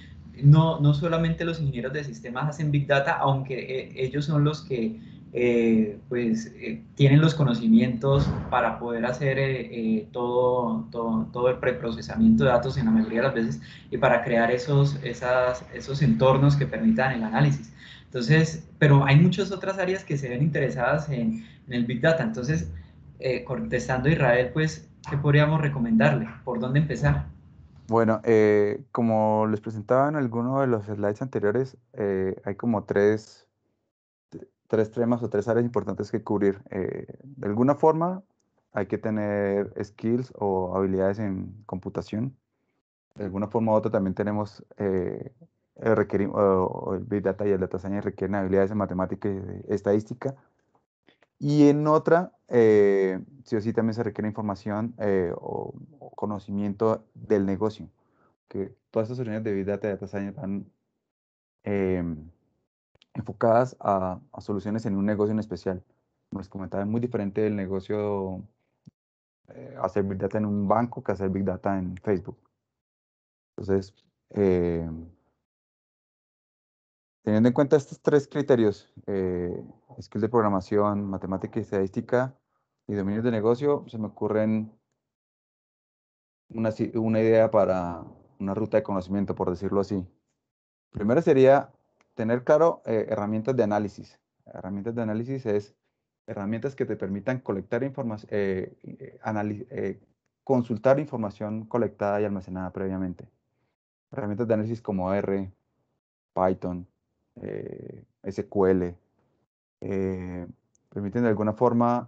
no, no solamente los ingenieros de sistemas hacen Big Data, aunque eh, ellos son los que eh, pues eh, tienen los conocimientos para poder hacer eh, todo, todo, todo, el preprocesamiento de datos en la mayoría de las veces y para crear esos, esas, esos entornos que permitan el análisis. Entonces, pero hay muchas otras áreas que se ven interesadas en, el Big Data. Entonces, contestando a Israel, pues, ¿qué podríamos recomendarle? ¿Por dónde empezar? Bueno, como les presentaba en alguno de los slides anteriores, hay como tres tres temas o tres áreas importantes que cubrir. Eh, de alguna forma hay que tener skills o habilidades en computación. De alguna forma u otra también tenemos eh, el, el Big Data y el Data Science requieren habilidades en matemática y estadística. Y en otra, eh, sí o sí también se requiere información o, conocimiento del negocio. Que todas estas unidades de Big Data y Data Science van em, enfocadas a, soluciones en un negocio en especial. Como les comentaba, es muy diferente el negocio eh, hacer Big Data en un banco que hacer Big Data en Facebook. Entonces, eh, teniendo en cuenta estos tres criterios, eh, skills de programación, matemática y estadística y dominios de negocio, se me ocurren una, una idea para una ruta de conocimiento, por decirlo así. Primero sería tener claro eh, herramientas de análisis. Herramientas de análisis es herramientas que te permitan colectar información, eh, eh, consultar información colectada y almacenada previamente. Herramientas de análisis como R, Python, SQL, permiten de alguna forma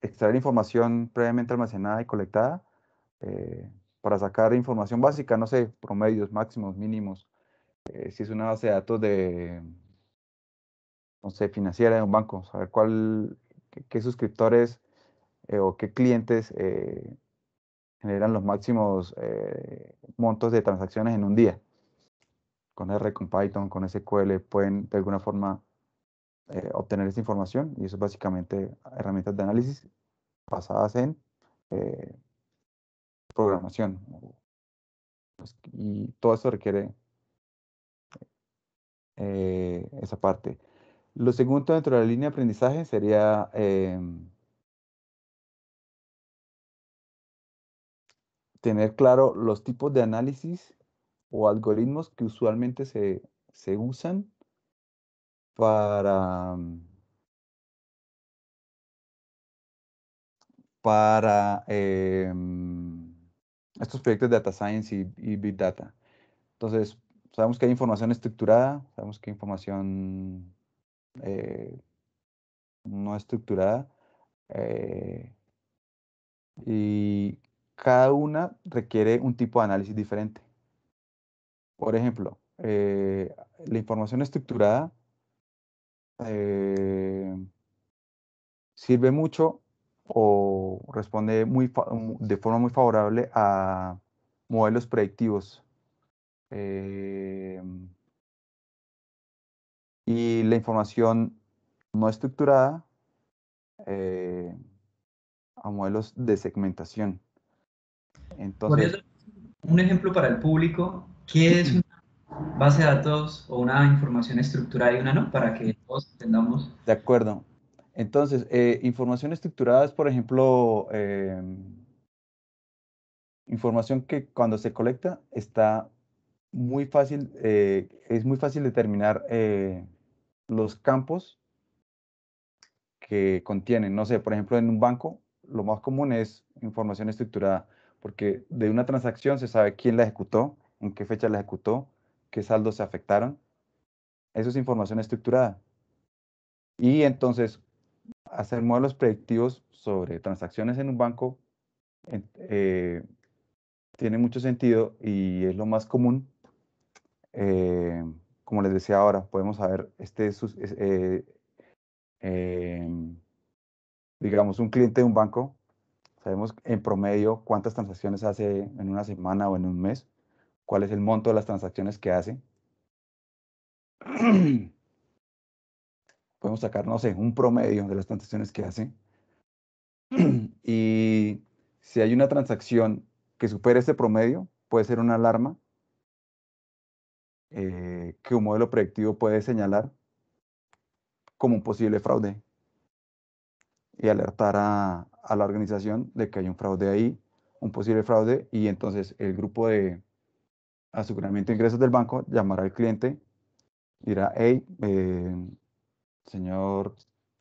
extraer información previamente almacenada y colectada para sacar información básica, no sé, promedios, máximos, mínimos. Eh, si es una base de datos de, no sé, financiera de un banco, saber cuál, qué, suscriptores eh, o qué clientes eh, generan los máximos montos de transacciones en un día. Con R, con Python, con SQL, pueden de alguna forma obtener esa información y eso es básicamente herramientas de análisis basadas en programación. Pues, y todo eso requiere eh, esa parte. Lo segundo dentro de la línea de aprendizaje sería em, tener claro los tipos de análisis o algoritmos que usualmente se, se usan para, mm, para em, estos proyectos de data science y, big data. Entonces, sabemos que hay información estructurada, sabemos que hay información eh, no estructurada. Eh, y cada una requiere un tipo de análisis diferente. Por ejemplo, eh, la información estructurada sirve mucho o responde muy de forma muy favorable a modelos predictivos. Em, y la información no estructurada eh, a modelos de segmentación. Entonces, un ejemplo para el público, ¿qué es una base de datos o una información estructurada y una no? Para que todos entendamos. De acuerdo. Entonces, eh, información estructurada es, por ejemplo, em, información que cuando se colecta está muy fácil, eh, es muy fácil determinar eh, los campos que contienen. No sé, por ejemplo, en un banco, lo más común es información estructurada, porque de una transacción se sabe quién la ejecutó, en qué fecha la ejecutó, qué saldos se afectaron. Eso es información estructurada. Y entonces, hacer modelos predictivos sobre transacciones en un banco eh, tiene mucho sentido y es lo más común. Eh, como les decía ahora, podemos saber, este eh, em, digamos, un cliente de un banco, sabemos en promedio cuántas transacciones hace en una semana o en un mes, cuál es el monto de las transacciones que hace. podemos sacar, no sé, un promedio de las transacciones que hace. y si hay una transacción que supere ese promedio, puede ser una alarma eh, que un modelo predictivo puede señalar como un posible fraude y alertar a, la organización de que hay un fraude ahí, un posible fraude, y entonces el grupo de aseguramiento de ingresos del banco llamará al cliente, dirá, hey, eh, señor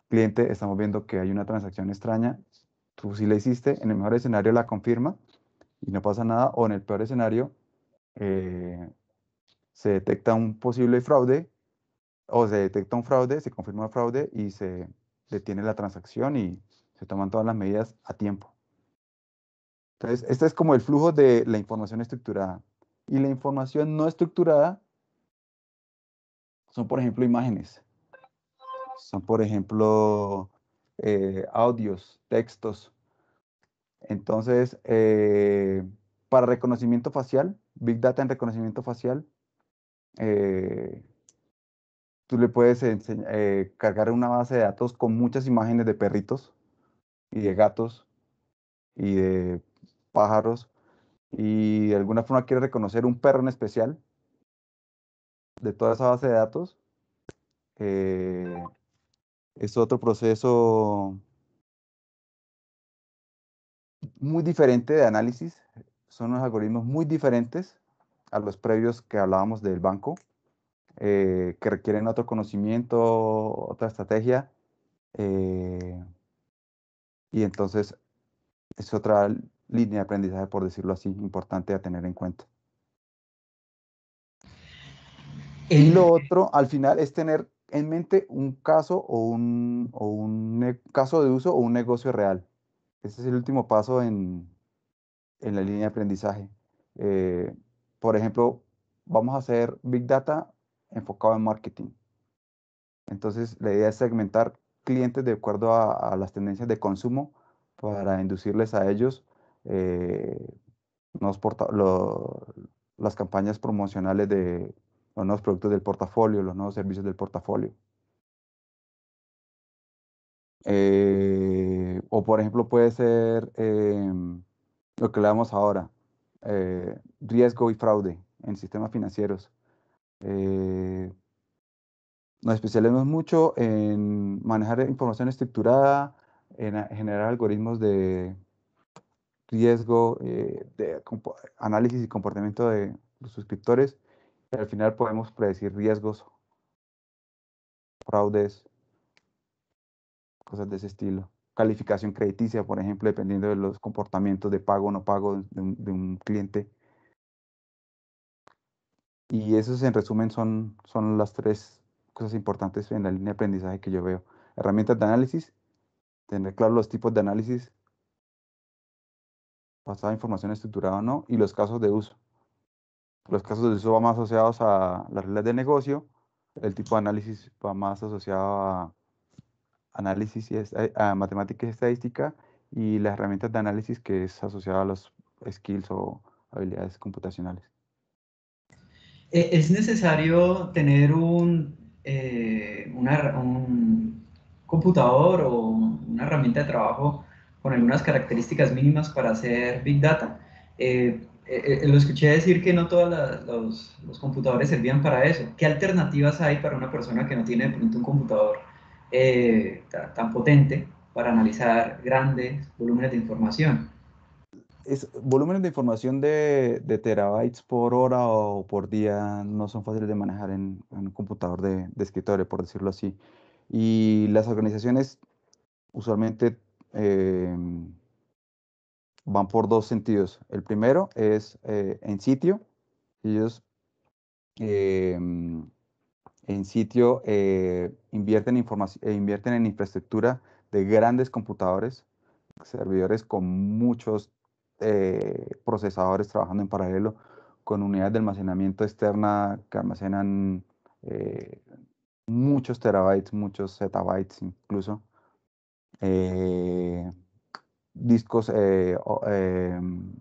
cliente, estamos viendo que hay una transacción extraña, tú sí la hiciste, en el mejor escenario la confirma y no pasa nada, o en el peor escenario eh, se detecta un posible fraude, o se detecta un fraude, se confirma un fraude y se detiene la transacción y se toman todas las medidas a tiempo. Entonces, este es como el flujo de la información estructurada. Y la información no estructurada son, por ejemplo, imágenes son, por ejemplo, eh, audios, textos. Entonces, eh, para reconocimiento facial, Big Data en reconocimiento facial, eh, tú le puedes cargar una base de datos con muchas imágenes de perritos y de gatos y de pájaros y de alguna forma quiere reconocer un perro en especial de toda esa base de datos es otro proceso muy diferente de análisis. Son unos algoritmos muy diferentes a los previos que hablábamos del banco, eh, que requieren otro conocimiento, otra estrategia. Eh, y entonces es otra línea de aprendizaje, por decirlo así, importante a tener en cuenta. Y lo otro, al final, es tener en mente un caso o un, caso de uso o un negocio real. Ese es el último paso en, la línea de aprendizaje. Eh, por ejemplo, vamos a hacer Big Data enfocado en marketing. Entonces, la idea es segmentar clientes de acuerdo a, las tendencias de consumo para inducirles a ellos eh, las campañas promocionales de, los nuevos productos del portafolio, los nuevos servicios del portafolio. Eh, o por ejemplo puede ser em, lo que le damos ahora, eh, riesgo y fraude en sistemas financieros. Eh, nos especializamos mucho en manejar información estructurada, en generar algoritmos de riesgo, de análisis y comportamiento de los suscriptores al final podemos predecir riesgos, fraudes, cosas de ese estilo. Calificación crediticia, por ejemplo, dependiendo de los comportamientos de pago o no pago de un, cliente. Y esos en resumen son, son las tres cosas importantes en la línea de aprendizaje que yo veo. Herramientas de análisis, tener claro los tipos de análisis, en información estructurada o no, y los casos de uso los casos de uso van más asociados a las reglas de negocio, el tipo de análisis va más asociado a análisis y eh, a matemáticas y estadística y las herramientas de análisis que es asociado a los skills o habilidades computacionales. Eh, ¿Es necesario tener un, eh, un computador o una herramienta de trabajo con algunas características mínimas para hacer Big Data? Eh, eh, lo escuché decir que no todos los, computadores servían para eso. ¿Qué alternativas hay para una persona que no tiene un computador eh, tan potente para analizar grandes volúmenes de información? Es, volúmenes de información de, terabytes por hora o por día no son fáciles de manejar en, un computador de, de, escritorio, por decirlo así. Y las organizaciones usualmente van por dos sentidos. El primero es eh, en sitio. Ellos em, en sitio eh, eh, invierten, en infraestructura de grandes computadores, servidores con muchos procesadores trabajando en paralelo, con unidades de almacenamiento externa que almacenan muchos terabytes, muchos zettabytes incluso discos eh, em,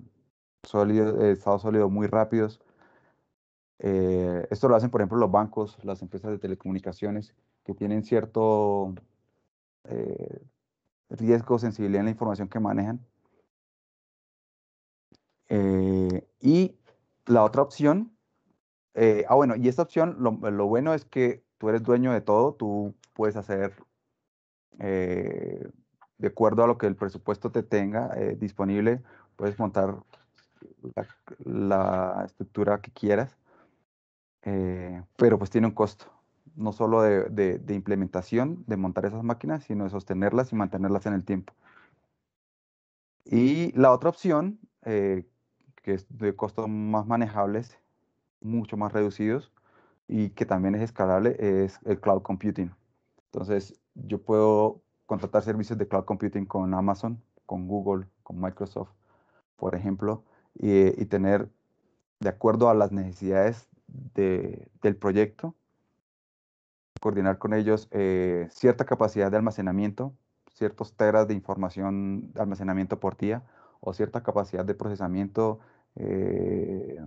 sólidos, eh, estado sólido muy rápidos. Eh, esto lo hacen, por ejemplo, los bancos, las empresas de telecomunicaciones, que tienen cierto riesgo, sensibilidad en la información que manejan. y la otra opción, ah, bueno, y esta opción, lo, bueno es que tú eres dueño de todo, tú puedes hacer eh, de acuerdo a lo que el presupuesto te tenga eh, disponible, puedes montar la, estructura que quieras, eh, pero pues tiene un costo, no solo de, implementación, de montar esas máquinas, sino de sostenerlas y mantenerlas en el tiempo. Y la otra opción, eh, que es de costos más manejables, mucho más reducidos y que también es escalable, es el cloud computing. Entonces, yo puedo contratar servicios de cloud computing con Amazon, con Google, con Microsoft, por ejemplo, y, tener, de acuerdo a las necesidades del proyecto, coordinar con ellos eh, cierta capacidad de almacenamiento, ciertos teras de información de almacenamiento por día o cierta capacidad de procesamiento eh,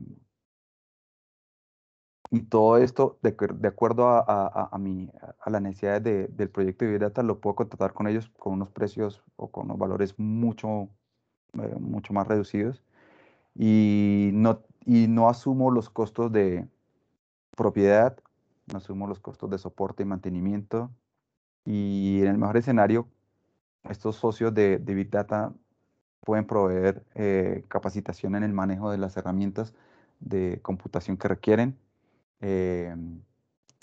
y todo esto, de, acuerdo a, a, a, mi, a la necesidad del proyecto de Big Data, lo puedo contratar con ellos con unos precios o con unos valores mucho, eh, mucho más reducidos. Y no, y no asumo los costos de propiedad, no asumo los costos de soporte y mantenimiento. Y en el mejor escenario, estos socios de, de Big Data pueden proveer eh, capacitación en el manejo de las herramientas de computación que requieren Em,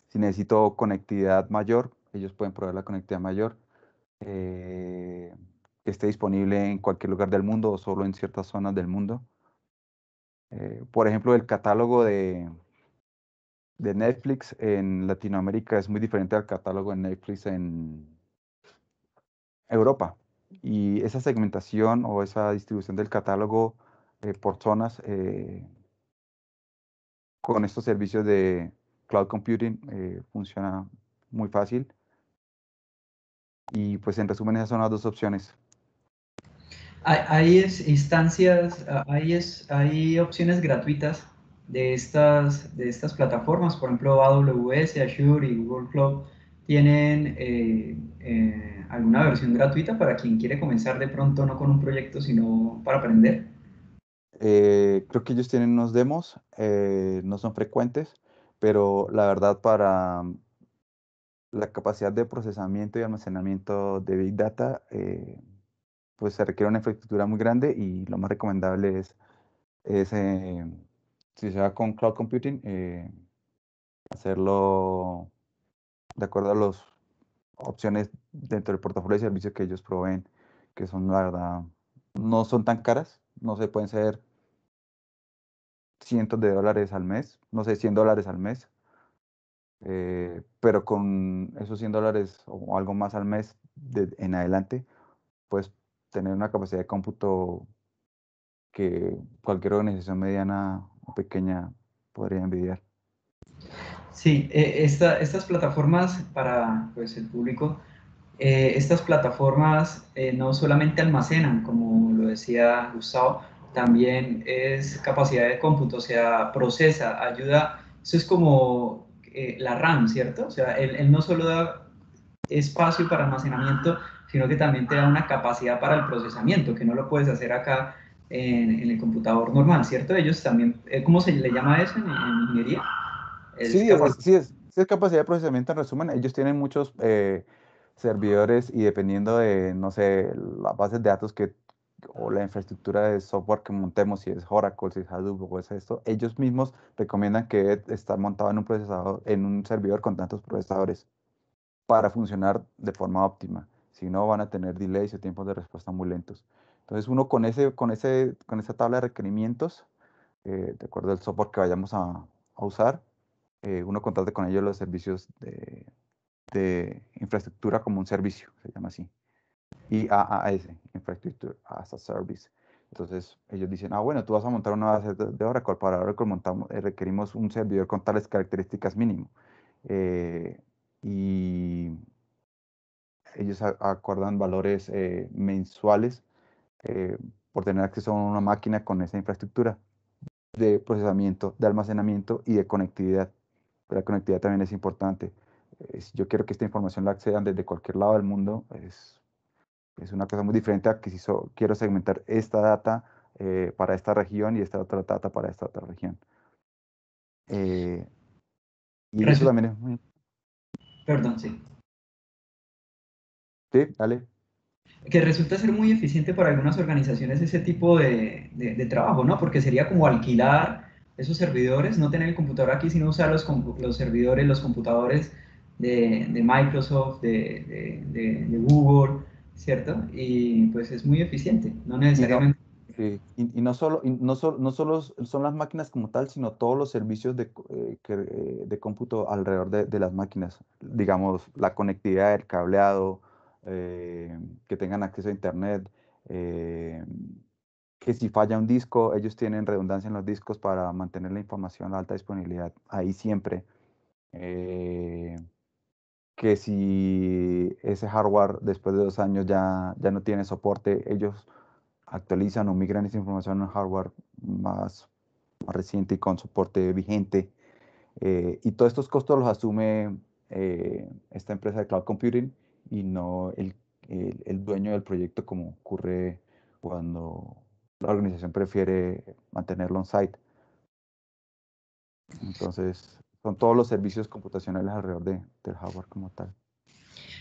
si necesito conectividad mayor, ellos pueden probar la conectividad mayor. Eh, que esté disponible en cualquier lugar del mundo o solo en ciertas zonas del mundo. Eh, por ejemplo, el catálogo de, de Netflix en Latinoamérica es muy diferente al catálogo de Netflix en Europa. Y esa segmentación o esa distribución del catálogo eh, por zonas eh, con estos servicios de cloud computing eh, funciona muy fácil. Y pues en resumen esas son las dos opciones. Hay, es, instancias, ah, hay, es, hay opciones gratuitas de estas, de estas plataformas, por ejemplo AWS, Azure y Google Cloud tienen eh, eh, alguna versión gratuita para quien quiere comenzar de pronto no con un proyecto, sino para aprender. Eh, creo que ellos tienen unos demos, eh, no son frecuentes, pero la verdad para mm, la capacidad de procesamiento y almacenamiento de Big Data, eh, pues se requiere una infraestructura muy grande y lo más recomendable es, es si se va con cloud computing, hacerlo de acuerdo a las opciones dentro del portafolio de servicios que ellos proveen, que son la verdad no son tan caras, no se pueden ser cientos de dólares al mes, no sé, 100 dólares al mes, eh, pero con esos 100 dólares o algo más al mes en adelante, pues tener una capacidad de cómputo que cualquier organización mediana o pequeña podría envidiar. Sí, eh, estas plataformas para pues, el público, eh, estas plataformas no solamente almacenan, como decía Gustavo, también es capacidad de cómputo, o sea, procesa, ayuda. Eso es como eh, la RAM, ¿cierto? O sea, él, no solo da espacio para almacenamiento, sino que también te da una capacidad para el procesamiento, que no lo puedes hacer acá en, el computador normal, ¿cierto? Ellos también, eh, ¿cómo se le llama eso en, ingeniería? sí, es, sí, es, capacidad de procesamiento en resumen. Ellos tienen muchos eh, servidores y dependiendo de, no sé, las bases de datos que o la infraestructura de software que montemos, si es Oracle, si es Hadoop o es esto, ellos mismos recomiendan que estar montado en un procesador, en un servidor con tantos procesadores para funcionar de forma óptima. Si no, van a tener delays o tiempos de respuesta muy lentos. Entonces, uno con, ese, con, ese, con esa tabla de requerimientos, eh, de acuerdo al software que vayamos a, usar, eh, uno contrate con ellos los servicios de, de infraestructura como un servicio, se llama así. IaaS, Infrastructure as a Service. Entonces ellos dicen, ah, bueno, tú vas a montar una base de Oracle. Para Oracle montamos, eh, requerimos un servidor con tales características mínimo. Eh, y ellos acuerdan valores eh, mensuales por tener acceso a una máquina con esa infraestructura de procesamiento, de almacenamiento y de conectividad. Pero la conectividad también es importante. si yo quiero que esta información la accedan desde cualquier lado del mundo. Es es una cosa muy diferente a que si quiero segmentar esta data eh, para esta región y esta otra data para esta otra región. Eh, y eso también es muy... Perdón, sí. Sí, dale. Que resulta ser muy eficiente para algunas organizaciones ese tipo de, trabajo, ¿no? Porque sería como alquilar esos servidores, no tener el computador aquí, sino usar los, los servidores, los computadores de, Microsoft, de, de Google, ¿cierto? Y pues es muy eficiente, no necesariamente. Y, y, no, solo, no, no solo son las máquinas como tal, sino todos los servicios de, eh, eh, de cómputo alrededor de, de, las máquinas. Digamos, la conectividad, el cableado, eh, que tengan acceso a Internet, que si falla un disco, ellos tienen redundancia en los discos para mantener la información a alta disponibilidad ahí siempre. Eh, que si ese hardware después de dos años ya, ya no tiene soporte, ellos actualizan o migran esa información a un hardware más, más reciente y con soporte vigente. Eh, y todos estos costos los asume eh, esta empresa de cloud computing y no el, el, dueño del proyecto como ocurre cuando la organización prefiere mantenerlo on-site. Entonces, son todos los servicios computacionales alrededor de, del hardware como tal.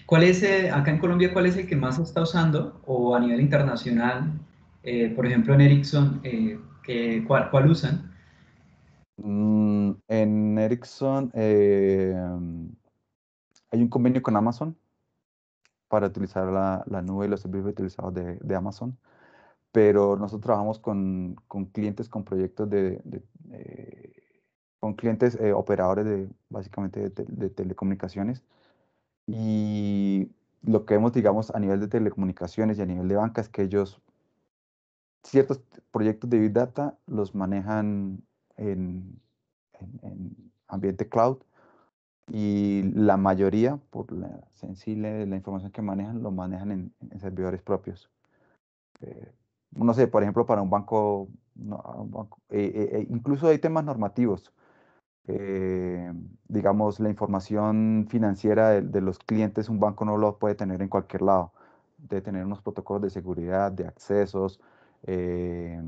¿Cuál es, eh, acá en Colombia, cuál es el que más se está usando o a nivel internacional? Eh, por ejemplo, en Ericsson, eh, ¿cuál, usan? Mm, en Ericsson hay un convenio con Amazon para utilizar la, la nube y los servicios utilizados de, de Amazon, pero nosotros trabajamos con, con, clientes, con proyectos de, de con clientes eh, operadores de básicamente de, telecomunicaciones. Y lo que vemos, digamos, a nivel de telecomunicaciones y a nivel de banca es que ellos ciertos proyectos de Big Data los manejan en, ambiente cloud y la mayoría, por la sensible la información que manejan, lo manejan en, servidores propios. Eh, no sé, por ejemplo, para un banco, eh, incluso hay temas normativos eh, digamos, la información financiera de, los clientes, un banco no lo puede tener en cualquier lado. Debe tener unos protocolos de seguridad, de accesos, eh,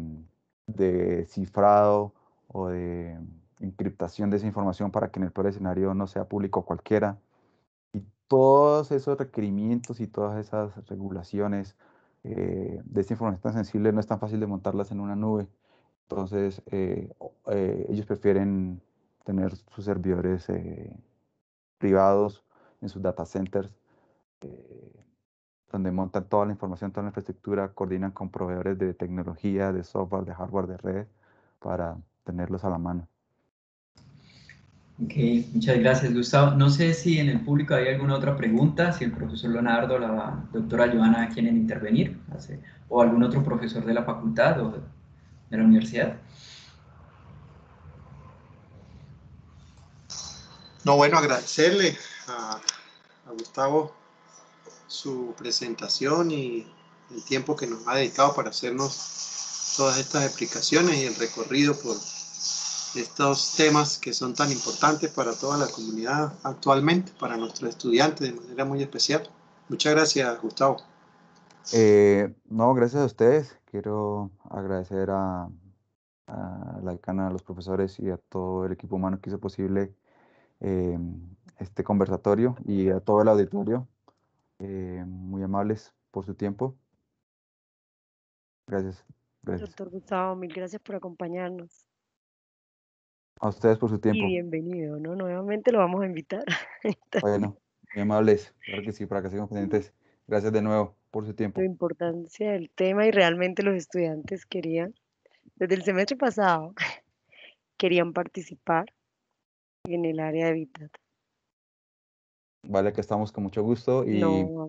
de cifrado o de encriptación de esa información para que en el peor escenario no sea público cualquiera. Y todos esos requerimientos y todas esas regulaciones eh, de esa información tan sensible no es tan fácil de montarlas en una nube. Entonces, ellos prefieren tener sus servidores eh, privados en sus data centers, eh, donde montan toda la información, toda la infraestructura, coordinan con proveedores de tecnología, de software, de hardware, de red, para tenerlos a la mano. Ok, muchas gracias Gustavo. No sé si en el público hay alguna otra pregunta, si el profesor Leonardo, la doctora Joana quieren intervenir, o algún otro profesor de la facultad o de la universidad. No, bueno, agradecerle a, Gustavo su presentación y el tiempo que nos ha dedicado para hacernos todas estas explicaciones y el recorrido por estos temas que son tan importantes para toda la comunidad actualmente, para nuestros estudiantes de manera muy especial. Muchas gracias, Gustavo. Eh, no, gracias a ustedes. Quiero agradecer a, la decana a los profesores y a todo el equipo humano que hizo posible Em, este conversatorio y a todo el auditorio. Eh, muy amables por su tiempo. Gracias. gracias. Doctor Gustavo, mil gracias por acompañarnos. A ustedes por su tiempo. Y bienvenido, ¿no? Nuevamente lo vamos a invitar. bueno, muy amables. que sí, para que pendientes. Gracias de nuevo por su tiempo. La importancia del tema y realmente los estudiantes querían, desde el semestre pasado, querían participar en el área de hábitat. Vale, que estamos con mucho gusto y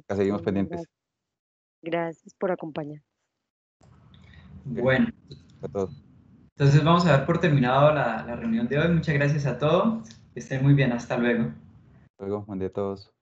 que seguimos pendientes. Gracias por acompañar. Bueno, a todos. entonces vamos a dar por terminado la, la reunión de hoy. Muchas gracias a todos. Que estén muy bien. Hasta luego. Hasta luego. Buen día a todos.